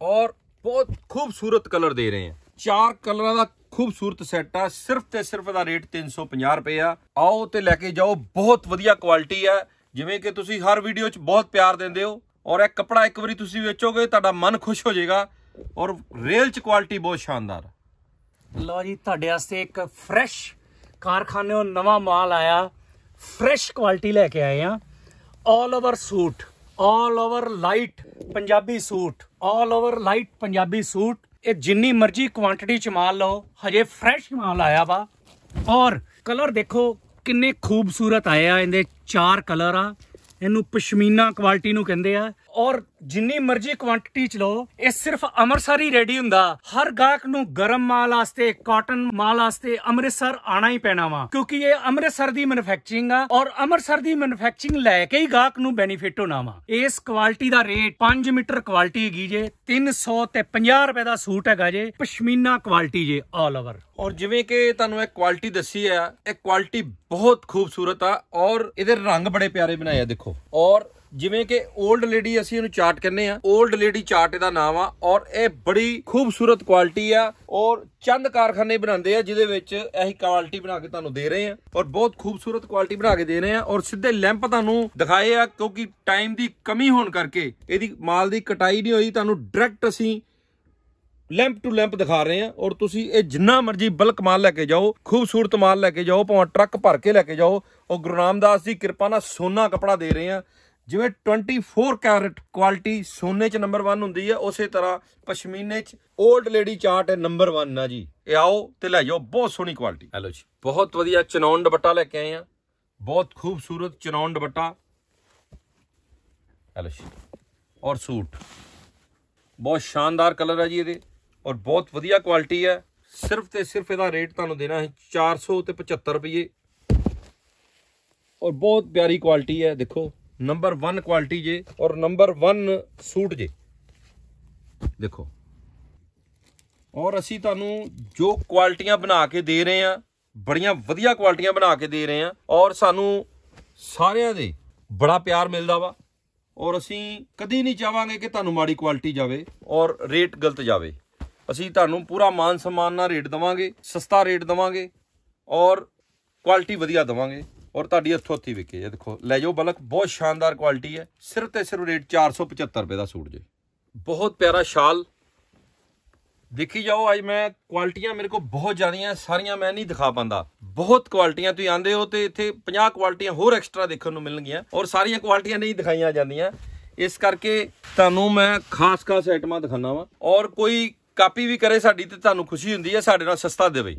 S1: ਔਰ ਬਹੁਤ ਖੂਬਸੂਰਤ ਕਲਰ ਦੇ ਰਹੇ ਆ ਚਾਰ ਕਲਰਾਂ ਦਾ ਖੂਬਸੂਰਤ ਸੈੱਟ ਆ ਸਿਰਫ ਤੇ ਸਿਰਫ ਦਾ ਰੇਟ 350 ਰੁਪਏ ਆ ਆਓ ਤੇ ਲੈ ਕੇ ਜਾਓ ਬਹੁਤ ਵਧੀਆ ਕੁਆਲਿਟੀ ਆ ਜਿਵੇਂ ਕਿ ਤੁਸੀਂ ਹਰ ਵੀਡੀਓ 'ਚ ਬਹੁਤ ਪਿਆਰ ਦਿੰਦੇ ਹੋ ਔਰ ਇਹ ਕਪੜਾ ਇੱਕ ਵਾਰੀ ਤੁਸੀਂ ਵੇਚੋਗੇ ਤੁਹਾਡਾ ਮਨ ਖੁਸ਼ ਹੋ ਜਾਏਗਾ ਔਰ ਰੇਲ 'ਚ ਕੁਆਲਿਟੀ ਬਹੁਤ ਸ਼ਾਨਦਾਰ
S2: ਲਓ ਜੀ ਤੁਹਾਡੇ ਵਾਸਤੇ ਇੱਕ ਫਰੈਸ਼ ਕਾਰਖਾਨੇੋਂ ਨਵਾਂ ਮਾਲ ਆਇਆ ਫਰੈਸ਼ ਕੁਆਲਿਟੀ ਲੈ ਕੇ ਆਏ ਆ all over suit all over light Punjabi suit all over light Punjabi suit ਇਹ ਜਿੰਨੀ ਮਰਜ਼ੀ ਕੁਆਂਟੀਟੀ ਚ ਮਾਲ ਲਓ ਹਜੇ ਫਰੈਸ਼ ਮਾਲ ਆਇਆ ਵਾ ਔਰ ਕਲਰ ਦੇਖੋ ਕਿੰਨੇ ਖੂਬਸੂਰਤ ਆਏ ਆ ਇਹਦੇ ਚਾਰ ਕਲਰ ਆ ਇਹਨੂੰ ਪਸ਼ਮੀਨਾ ਕੁਆਲਿਟੀ ਨੂੰ ਕਹਿੰਦੇ ਆ ਔਰ ਜਿੰਨੀ ਮਰਜ਼ੀ ਕੁਆਂਟੀਟੀ ਚ ਲਓ ਇਹ ਸਿਰਫ ਅਮਰਸਰੀ ਹੀ ਰੈਡੀ ਹੁੰਦਾ ਹਰ ਗਾਹਕ ਨੂੰ ਗਰਮ ਮਾਲ ਵਾਸਤੇ ਕਾਟਨ ਮਾਲ ਵਾਸਤੇ ਅੰਮ੍ਰਿਤਸਰ ਆਣਾ ਹੀ ਪੈਣਾ ਵਾ ਕਿਉਂਕਿ ਇਹ ਅੰਮ੍ਰਿਤਸਰ ਦੀ ਮੈਨੂਫੈਕਚਰਿੰਗ ਆ ਔਰ ਅੰਮ੍ਰਿਤਸਰ ਦੀ ਮੈਨੂਫੈਕਚਰਿੰਗ ਲੈ ਕੇ ਹੀ ਗਾਹਕ ਨੂੰ ਬੈਨੀਫਿਟ ਹੋਣਾ ਵਾ ਇਸ ਕੁਆਲਿਟੀ ਦਾ ਰੇਟ 5 ਮੀਟਰ ਕੁਆਲਿਟੀ ਹੈਗੀ ਜੇ 300 ਤੇ 50 ਰੁਪਏ ਦਾ ਸੂਟ ਹੈਗਾ ਜੇ ਪਸ਼ਮੀਨਾ ਕੁਆਲਿਟੀ ਜੇ ਆਲ ਓਵਰ ਔਰ ਜਿਵੇਂ ਕਿ ਤੁਹਾਨੂੰ ਇਹ ਕੁਆਲਿਟੀ ਦੱਸੀ ਆ ਇਹ ਕੁਆਲਿਟੀ ਬਹੁਤ ਖੂਬਸੂਰਤ ਆ ਔਰ ਇਹਦੇ ਰੰਗ
S1: ਬੜੇ ਪਿਆਰੇ ਬਣਾਏ ਆ ਦੇਖੋ ਔਰ ਜਿਵੇਂ ਕਿ 올ਡ ਲੇਡੀ ਅਸੀਂ ਇਹਨੂੰ ਚਾਰਟ ਕਹਿੰਦੇ ਆ 올ਡ ਲੇਡੀ ਚਾਰਟ ਇਹਦਾ ਨਾਮ ਆ ਔਰ ਇਹ ਬੜੀ ਖੂਬਸੂਰਤ ਕੁਆਲਿਟੀ ਆ ਔਰ ਚੰਦ ਕਾਰਖਾਨੇ ਬਣਾਉਂਦੇ ਆ ਜਿਹਦੇ ਵਿੱਚ ਇਹੀ ਕੁਆਲਿਟੀ ਬਣਾ ਕੇ ਤੁਹਾਨੂੰ ਦੇ ਰਹੇ ਆ ਔਰ ਬਹੁਤ ਖੂਬਸੂਰਤ ਕੁਆਲਿਟੀ ਬਣਾ ਕੇ ਦੇ ਰਹੇ ਆ ਔਰ ਸਿੱਧੇ ਲੈਂਪ ਤੁਹਾਨੂੰ ਦਿਖਾਏ ਆ ਕਿਉਂਕਿ ਟਾਈਮ ਦੀ ਕਮੀ ਹੋਣ ਕਰਕੇ ਇਹਦੀ ਮਾਲ ਦੀ ਕਟਾਈ ਨਹੀਂ ਹੋਈ ਤੁਹਾਨੂੰ ਡਾਇਰੈਕਟ ਅਸੀਂ ਲੈਂਪ ਟੂ ਲੈਂਪ ਦਿਖਾ ਰਹੇ ਆ ਔਰ ਤੁਸੀਂ ਇਹ ਜਿੰਨਾ ਮਰਜ਼ੀ ਬਲਕ ਮਾਲ ਲੈ ਕੇ ਜਾਓ ਖੂਬਸੂਰਤ ਮਾਲ ਲੈ ਕੇ ਜਾਓ ਭਾਵੇਂ ਟਰੱਕ ਭਰ ਕੇ ਲੈ ਕੇ ਜਾਓ ਔਰ ਗੁਰੂ ਰਾਮਦਾਸ ਦੀ ਕਿਰਪਾ ਨਾਲ ਸੋਨਾ ਕਪੜਾ ਦੇ ਰਹੇ ਆ ਜਿਵੇਂ 24 ਕੈਰਟ ਕੁਆਲਿਟੀ ਸੋਨੇ 'ਚ ਨੰਬਰ 1 ਹੁੰਦੀ ਹੈ ਉਸੇ ਤਰ੍ਹਾਂ ਪਸ਼ਮੀਨੇ 'ਚ 올ਡ ਲੇਡੀ ਚਾਰਟ ਹੈ ਨੰਬਰ 1 ਨਾ ਜੀ ਇਹ ਆਓ ਤੇ ਲੈ ਜਾਓ ਬਹੁਤ ਸੋਹਣੀ ਕੁਆਲਿਟੀ ਹੈ ਲੋ ਜੀ ਬਹੁਤ ਵਧੀਆ ਚਨੌਨ ਦੁਪੱਟਾ ਲੈ ਕੇ ਆਏ ਆ ਬਹੁਤ ਖੂਬਸੂਰਤ ਚਨੌਨ ਦੁਪੱਟਾ ਹੈ ਲੋ ਜੀ ਔਰ ਸੂਟ ਬਹੁਤ ਸ਼ਾਨਦਾਰ ਕਲਰ ਹੈ ਜੀ ਇਹਦੇ ਔਰ ਬਹੁਤ ਵਧੀਆ ਕੁਆਲਿਟੀ ਹੈ ਸਿਰਫ ਤੇ ਸਿਰਫ ਇਹਦਾ ਰੇਟ ਤੁਹਾਨੂੰ ਦੇਣਾ ਹੈ 475 ਰੁਪਏ ਔਰ ਬਹੁਤ ਪਿਆਰੀ ਕੁਆਲਿਟੀ ਹੈ ਦੇਖੋ ਨੰਬਰ 1 ਕੁਆਲਿਟੀ ਜੇ ਔਰ ਨੰਬਰ 1 ਸੂਟ ਜੇ ਦੇਖੋ ਔਰ ਅਸੀਂ ਤੁਹਾਨੂੰ ਜੋ ਕੁਆਲਟੀਆਂ ਬਣਾ ਕੇ ਦੇ ਰਹੇ ਆ ਬੜੀਆਂ ਵਧੀਆ ਕੁਆਲਟੀਆਂ ਬਣਾ ਕੇ ਦੇ ਰਹੇ ਆ ਔਰ ਸਾਨੂੰ ਸਾਰਿਆਂ ਦੇ ਬੜਾ ਪਿਆਰ ਮਿਲਦਾ ਵਾ ਔਰ ਅਸੀਂ ਕਦੀ ਨਹੀਂ ਚਾਹਾਂਗੇ ਕਿ ਤੁਹਾਨੂੰ ਮਾੜੀ ਕੁਆਲਿਟੀ ਜਾਵੇ ਔਰ ਰੇਟ ਗਲਤ ਜਾਵੇ ਅਸੀਂ ਤੁਹਾਨੂੰ ਪੂਰਾ ਮਾਨ ਸਨਮਾਨ ਨਾਲ ਰੇਟ ਦਵਾਂਗੇ ਸਸਤਾ ਰੇਟ ਦਵਾਂਗੇ ਔਰ ਕੁਆਲਿਟੀ ਵਧੀਆ ਦਵਾਂਗੇ ਔਰ ਤੁਹਾਡੀ ਹੱਥੋਂ ਹੱਥੀ ਵਿਕੇ ਇਹ ਦੇਖੋ ਲੈ ਜਾਓ ਬਲਕ ਬਹੁਤ ਸ਼ਾਨਦਾਰ ਕੁਆਲਿਟੀ ਹੈ ਸਿਰਫ ਤੇ ਸਿਰਫ ਰੇਟ 475 ਰੁਪਏ ਦਾ ਸੂਟ ਜੇ ਬਹੁਤ ਪਿਆਰਾ ਸ਼ਾਲ ਦੇਖੀ ਜਾਓ ਅੱਜ ਮੈਂ ਕੁਆਲਿਟੀਆਂ ਮੇਰੇ ਕੋਲ ਬਹੁਤ ਜ਼ਿਆਦੀਆਂ ਸਾਰੀਆਂ ਮੈਂ ਨਹੀਂ ਦਿਖਾ ਪਾਂਦਾ ਬਹੁਤ ਕੁਆਲਿਟੀਆਂ ਤੁਸੀਂ ਆਂਦੇ ਹੋ ਤੇ ਇੱਥੇ 50 ਕੁਆਲਿਟੀਆਂ ਹੋਰ ਐਕਸਟਰਾ ਦੇਖਣ ਨੂੰ ਮਿਲਣਗੀਆਂ ਔਰ ਸਾਰੀਆਂ ਕੁਆਲਿਟੀਆਂ ਨਹੀਂ ਦਿਖਾਈਆਂ ਜਾਂਦੀਆਂ ਇਸ ਕਰਕੇ ਤੁਹਾਨੂੰ ਮੈਂ ਖਾਸ ਖਾਸ ਆਈਟਮਾਂ ਦਿਖਾਣਾ ਵਾ ਔਰ ਕੋਈ ਕਾਪੀ ਵੀ ਕਰੇ ਸਾਡੀ ਤੇ ਤੁਹਾਨੂੰ ਖੁਸ਼ੀ ਹੁੰਦੀ ਹੈ ਸਾਡੇ ਨਾਲ ਸਸਤਾ ਦੇਵੇ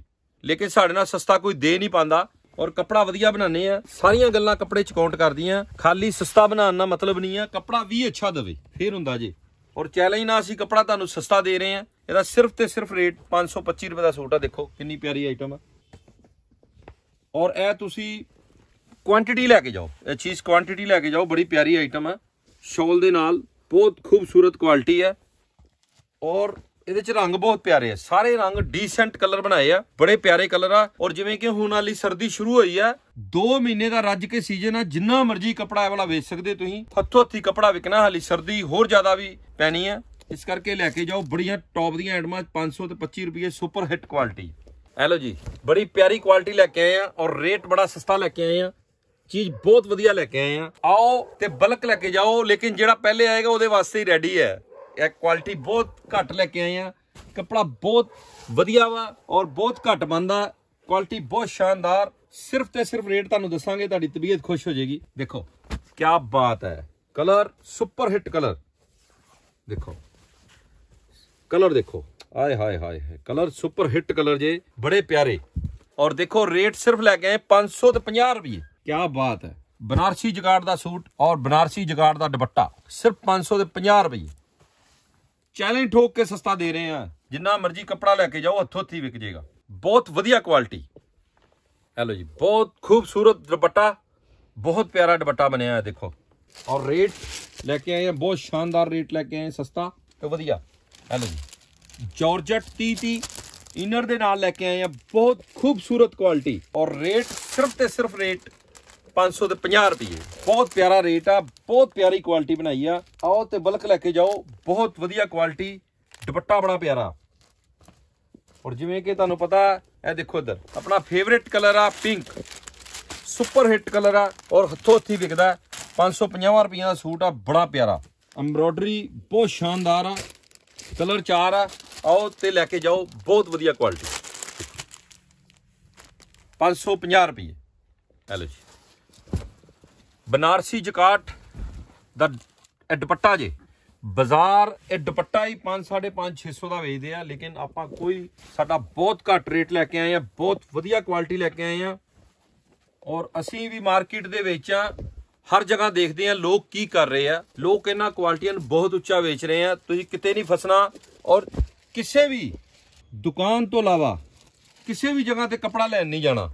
S1: ਲੇਕਿਨ ਸਾਡੇ ਨਾਲ ਸਸਤਾ ਕੋਈ ਦੇ ਨਹੀਂ ਪਾਂਦਾ ਔਰ ਕਪੜਾ ਵਧੀਆ ਬਣਾਨੇ ਆ ਸਾਰੀਆਂ ਗੱਲਾਂ ਕਪੜੇ ਚ ਕਾਊਂਟ ਕਰਦੀਆਂ ਖਾਲੀ ਸਸਤਾ ਬਣਾਉਣ ਦਾ ਮਤਲਬ ਨਹੀਂ ਆ ਕਪੜਾ ਵੀ ਅੱਛਾ ਦੇਵੇ ਫੇਰ ਹੁੰਦਾ ਜੇ ਔਰ ਚੈਲੰਜ ਨਾ ਅਸੀਂ ਕਪੜਾ ਤੁਹਾਨੂੰ ਸਸਤਾ ਦੇ ਰਹੇ ਆ ਇਹਦਾ ਸਿਰਫ ਤੇ ਸਿਰਫ ਰੇਟ 525 ਰੁਪਏ ਦਾ ਸੂਟ ਆ ਦੇਖੋ ਕਿੰਨੀ ਪਿਆਰੀ ਆਈਟਮ ਆ ਔਰ ਇਹ ਤੁਸੀਂ ਕੁਆਂਟੀਟੀ ਲੈ ਕੇ ਜਾਓ ਇਹ ਚੀਜ਼ ਕੁਆਂਟੀਟੀ ਲੈ ਕੇ ਜਾਓ ਬੜੀ ਪਿਆਰੀ ਆਈਟਮ ਆ ਸ਼ੋਲ ਦੇ ਨਾਲ ਬਹੁਤ ਖੂਬਸੂਰਤ ਕੁਆਲਿਟੀ ਹੈ ਔਰ ਇਹਦੇ ਚ ਰੰਗ ਬਹੁਤ ਪਿਆਰੇ ਆ ਸਾਰੇ ਰੰਗ ਡੀਸੈਂਟ ਕਲਰ ਬਣਾਏ ਆ ਬੜੇ ਪਿਆਰੇ ਕਲਰ ਆ ਔਰ ਜਿਵੇਂ ਕਿ ਹੁਣ ਵਾਲੀ ਸਰਦੀ ਸ਼ੁਰੂ ਹੋਈ ਆ 2 ਮਹੀਨੇ ਦਾ ਰੱਜ ਕੇ ਸੀਜ਼ਨ ਆ ਜਿੰਨਾ ਮਰਜ਼ੀ ਕਪੜਾ ਵਾਲਾ ਵੇਚ ਸਕਦੇ ਤੁਸੀਂ ਹੱਥੋਂ ਹੱਥੀ ਕਪੜਾ ਵਿਕਣਾ ਹਾਲੀ ਸਰਦੀ ਹੋਰ ਜ਼ਿਆਦਾ ਵੀ ਪੈਣੀ ਆ ਇਸ ਕਰਕੇ ਲੈ ਕੇ ਜਾਓ ਬੜੀਆਂ ਟੌਪ ਦੀਆਂ ਆਈਟਮਾਂ 500 ਤੇ 25 ਰੁਪਏ ਸੁਪਰ ਹਿੱਟ ਕੁਆਲਿਟੀ ਐ ਲੋ ਜੀ ਬੜੀ ਪਿਆਰੀ ਕੁਆਲਿਟੀ ਲੈ ਕੇ ਆਏ ਆ ਔਰ ਰੇਟ ਬੜਾ ਸਸਤਾ ਲੈ ਕੇ ਆਏ ਆ ਚੀਜ਼ ਬਹੁਤ ਵਧੀਆ ਲੈ ਕੇ ਆਏ ਆ ਆਓ ਤੇ ਬਲਕ ਲੈ ਕੇ ਜਾਓ ਲੇਕਿਨ ਜਿਹੜਾ ਪਹਿਲੇ ਆਏਗਾ ਉਹਦੇ ਵਾਸਤੇ ਹੀ ਰੈਡੀ ਹੈ ਇਹ ਕੁਆਲਿਟੀ ਬਹੁਤ ਘੱਟ ਲੈ ਕੇ ਆਏ ਆ ਕਪੜਾ ਬਹੁਤ ਵਧੀਆ ਵਾ ਔਰ ਬਹੁਤ ਘੱਟ ਬੰਦਾ ਕੁਆਲਿਟੀ ਬਹੁਤ ਸ਼ਾਨਦਾਰ ਸਿਰਫ ਤੇ ਸਿਰਫ ਰੇਟ ਤੁਹਾਨੂੰ ਦੱਸਾਂਗੇ ਤੁਹਾਡੀ ਤਬੀਅਤ ਖੁਸ਼ ਹੋ ਜਾਏਗੀ ਦੇਖੋ ਕੀ ਬਾਤ ਹੈ ਕਲਰ ਸੁਪਰ ਹਿੱਟ ਕਲਰ ਦੇਖੋ ਕਲਰ ਦੇਖੋ ਆਏ ਹਾਏ ਹਾਏ ਕਲਰ ਸੁਪਰ ਹਿੱਟ ਕਲਰ ਜੇ ਬੜੇ ਪਿਆਰੇ ਔਰ ਦੇਖੋ ਰੇਟ ਸਿਰਫ ਲੈ ਕੇ ਆਏ 550 ਰੁਪਏ ਕੀ ਬਾਤ ਹੈ ਬਨਾਰਸੀ ਜਗਾੜ ਦਾ ਸੂਟ ਔਰ ਬਨਾਰਸੀ ਜਗਾੜ ਦਾ ਦੁਪੱਟਾ ਸਿਰਫ 550 ਰੁਪਏ चैलेंज ठोक के सस्ता दे रहे हैं जिन्ना मर्जी कपड़ा लैके जाओ हथों हथी विक जाएगा बहुत वीया क्वालिटी हैलो जी बहुत खूबसूरत दुपट्टा बहुत प्यारा दुपट्टा बनया है देखो और रेट लैके आए हैं बहुत शानदार रेट लैके आए सस्ता तो वजिया हैलो जी जॉर्जट ती ती इनर के नाल लैके आए हैं बहुत खूबसूरत क्वालिटी और रेट सिर्फ तो सिर्फ रेट 550 ਰੁਪਏ ਬਹੁਤ ਪਿਆਰਾ ਰੇਟ ਆ ਬਹੁਤ ਪਿਆਰੀ ਕੁਆਲਿਟੀ ਬਣਾਈ ਆ ਆਓ ਤੇ ਬਲਕ ਲੈ ਕੇ ਜਾਓ ਬਹੁਤ ਵਧੀਆ ਕੁਆਲਿਟੀ ਦੁਪੱਟਾ ਬੜਾ ਪਿਆਰਾ ਔਰ ਜਿਵੇਂ ਕਿ ਤੁਹਾਨੂੰ ਪਤਾ ਇਹ ਦੇਖੋ ਇਧਰ ਆਪਣਾ ਫੇਵਰਿਟ ਕਲਰ ਆ ਪਿੰਕ ਸੁਪਰ ਹਿੱਟ ਕਲਰ ਆ ਔਰ ਹੱਥੋਂ ਹੱਥੀ ਵਿਕਦਾ 550 ਰੁਪਏ ਦਾ ਸੂਟ ਆ ਬੜਾ ਪਿਆਰਾ ਐਮਬ੍ਰੋਇਡਰੀ ਬਹੁਤ ਸ਼ਾਨਦਾਰ ਆ ਕਲਰ ਚਾਰ ਆ ਆਓ ਤੇ ਲੈ ਕੇ ਜਾਓ ਬਹੁਤ ਵਧੀਆ ਕੁਆਲਿਟੀ 550 ਰੁਪਏ ਹੈਲੋ ਜੀ ਬਨਾਰਸੀ ਜਕਾਟ ਦਾ ਇਹ ਦੁਪੱਟਾ ਜੇ ਬਾਜ਼ਾਰ ਇਹ ਦੁਪੱਟਾ ਹੀ 5 5.5 600 ਦਾ ਵੇਚਦੇ ਆ ਲੇਕਿਨ ਆਪਾਂ ਕੋਈ ਸਾਡਾ ਬਹੁਤ ਘੱਟ ਰੇਟ ਲੈ ਕੇ ਆਏ ਆ ਬਹੁਤ ਵਧੀਆ ਕੁਆਲਿਟੀ ਲੈ ਕੇ ਆਏ ਆ ਔਰ ਅਸੀਂ ਵੀ ਮਾਰਕੀਟ ਦੇ ਵਿੱਚ ਆ ਹਰ ਜਗ੍ਹਾ ਦੇਖਦੇ ਆ ਲੋਕ ਕੀ ਕਰ ਰਹੇ ਆ ਲੋਕ ਇਹਨਾਂ ਕੁਆਲਿਟੀਆਂ ਨੂੰ ਬਹੁਤ ਉੱਚਾ ਵੇਚ ਰਹੇ ਆ ਤੁਸੀਂ ਕਿਤੇ ਨਹੀਂ ਫਸਣਾ ਔਰ ਕਿਸੇ ਵੀ ਦੁਕਾਨ ਤੋਂ ਇਲਾਵਾ ਕਿਸੇ ਵੀ ਜਗ੍ਹਾ ਤੇ ਕਪੜਾ ਲੈਣ ਨਹੀਂ ਜਾਣਾ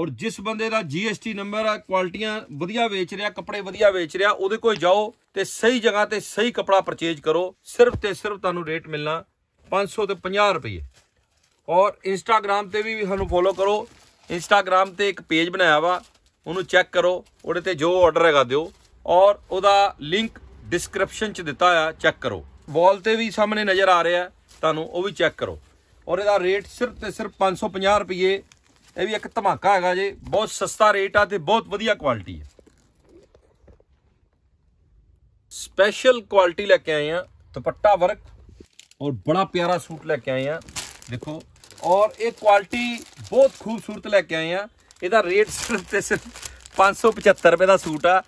S1: ਔਰ ਜਿਸ ਬੰਦੇ ਦਾ ਜੀਐਸਟੀ ਨੰਬਰ ਆ ਕੁਆਲਟੀਆਂ ਵਧੀਆ ਵੇਚ ਰਿਹਾ ਕੱਪੜੇ ਵਧੀਆ ਵੇਚ ਰਿਹਾ ਉਹਦੇ ਕੋਲ ਜਾਓ ਤੇ ਸਹੀ ਜਗ੍ਹਾ ਤੇ ਸਹੀ ਕਪੜਾ ਪਰਚੇਜ ਕਰੋ ਸਿਰਫ ਤੇ ਸਿਰਫ ਤੁਹਾਨੂੰ ਰੇਟ ਮਿਲਣਾ 500 ਤੇ 50 ਰੁਪਏ ਔਰ ਇੰਸਟਾਗ੍ਰam ਤੇ ਵੀ ਸਾਨੂੰ ਫੋਲੋ ਕਰੋ ਇੰਸਟਾਗ੍ਰam ਤੇ ਇੱਕ ਪੇਜ ਬਣਾਇਆ ਵਾ ਉਹਨੂੰ ਚੈੱਕ ਕਰੋ ਉਹਦੇ ਤੇ ਜੋ ਆਰਡਰ ਹੈਗਾ ਦਿਓ ਔਰ ਉਹਦਾ ਲਿੰਕ ਡਿਸਕ੍ਰਿਪਸ਼ਨ 'ਚ ਦਿੱਤਾ ਆ ਚੈੱਕ ਕਰੋ ਵਾਲ ਤੇ ਵੀ ਸਾਹਮਣੇ ਨਜ਼ਰ ਆ ਰਿਹਾ ਤੁਹਾਨੂੰ ਉਹ ਵੀ ਚੈੱਕ ਕਰੋ ਔਰ ਇਹਦਾ ਰੇਟ ਸਿਰਫ ਤੇ ਸਿਰਫ 550 ਰੁਪਏ ਇਹ ਵੀ ਇੱਕ ਧਮਾਕਾ ਹੈਗਾ ਜੇ ਬਹੁਤ ਸਸਤਾ ਰੇਟ ਆ ਤੇ ਬਹੁਤ ਵਧੀਆ ਕੁਆਲਿਟੀ ਹੈ ਸਪੈਸ਼ਲ ਕੁਆਲਿਟੀ ਲੈ ਕੇ ਆਏ ਆ ਦੁਪੱਟਾ ਵਰਕ ਔਰ ਬੜਾ ਪਿਆਰਾ ਸੂਟ ਲੈ ਕੇ ਆਏ ਆ ਦੇਖੋ ਔਰ ਇਹ ਕੁਆਲਿਟੀ ਬਹੁਤ ਖੂਬਸੂਰਤ ਲੈ ਕੇ ਆਏ ਆ ਇਹਦਾ ਰੇਟ ਸਿਰਫ ਤੇ ਸਿਰਫ 575 ਰੁਪਏ ਦਾ ਸੂਟ ਆ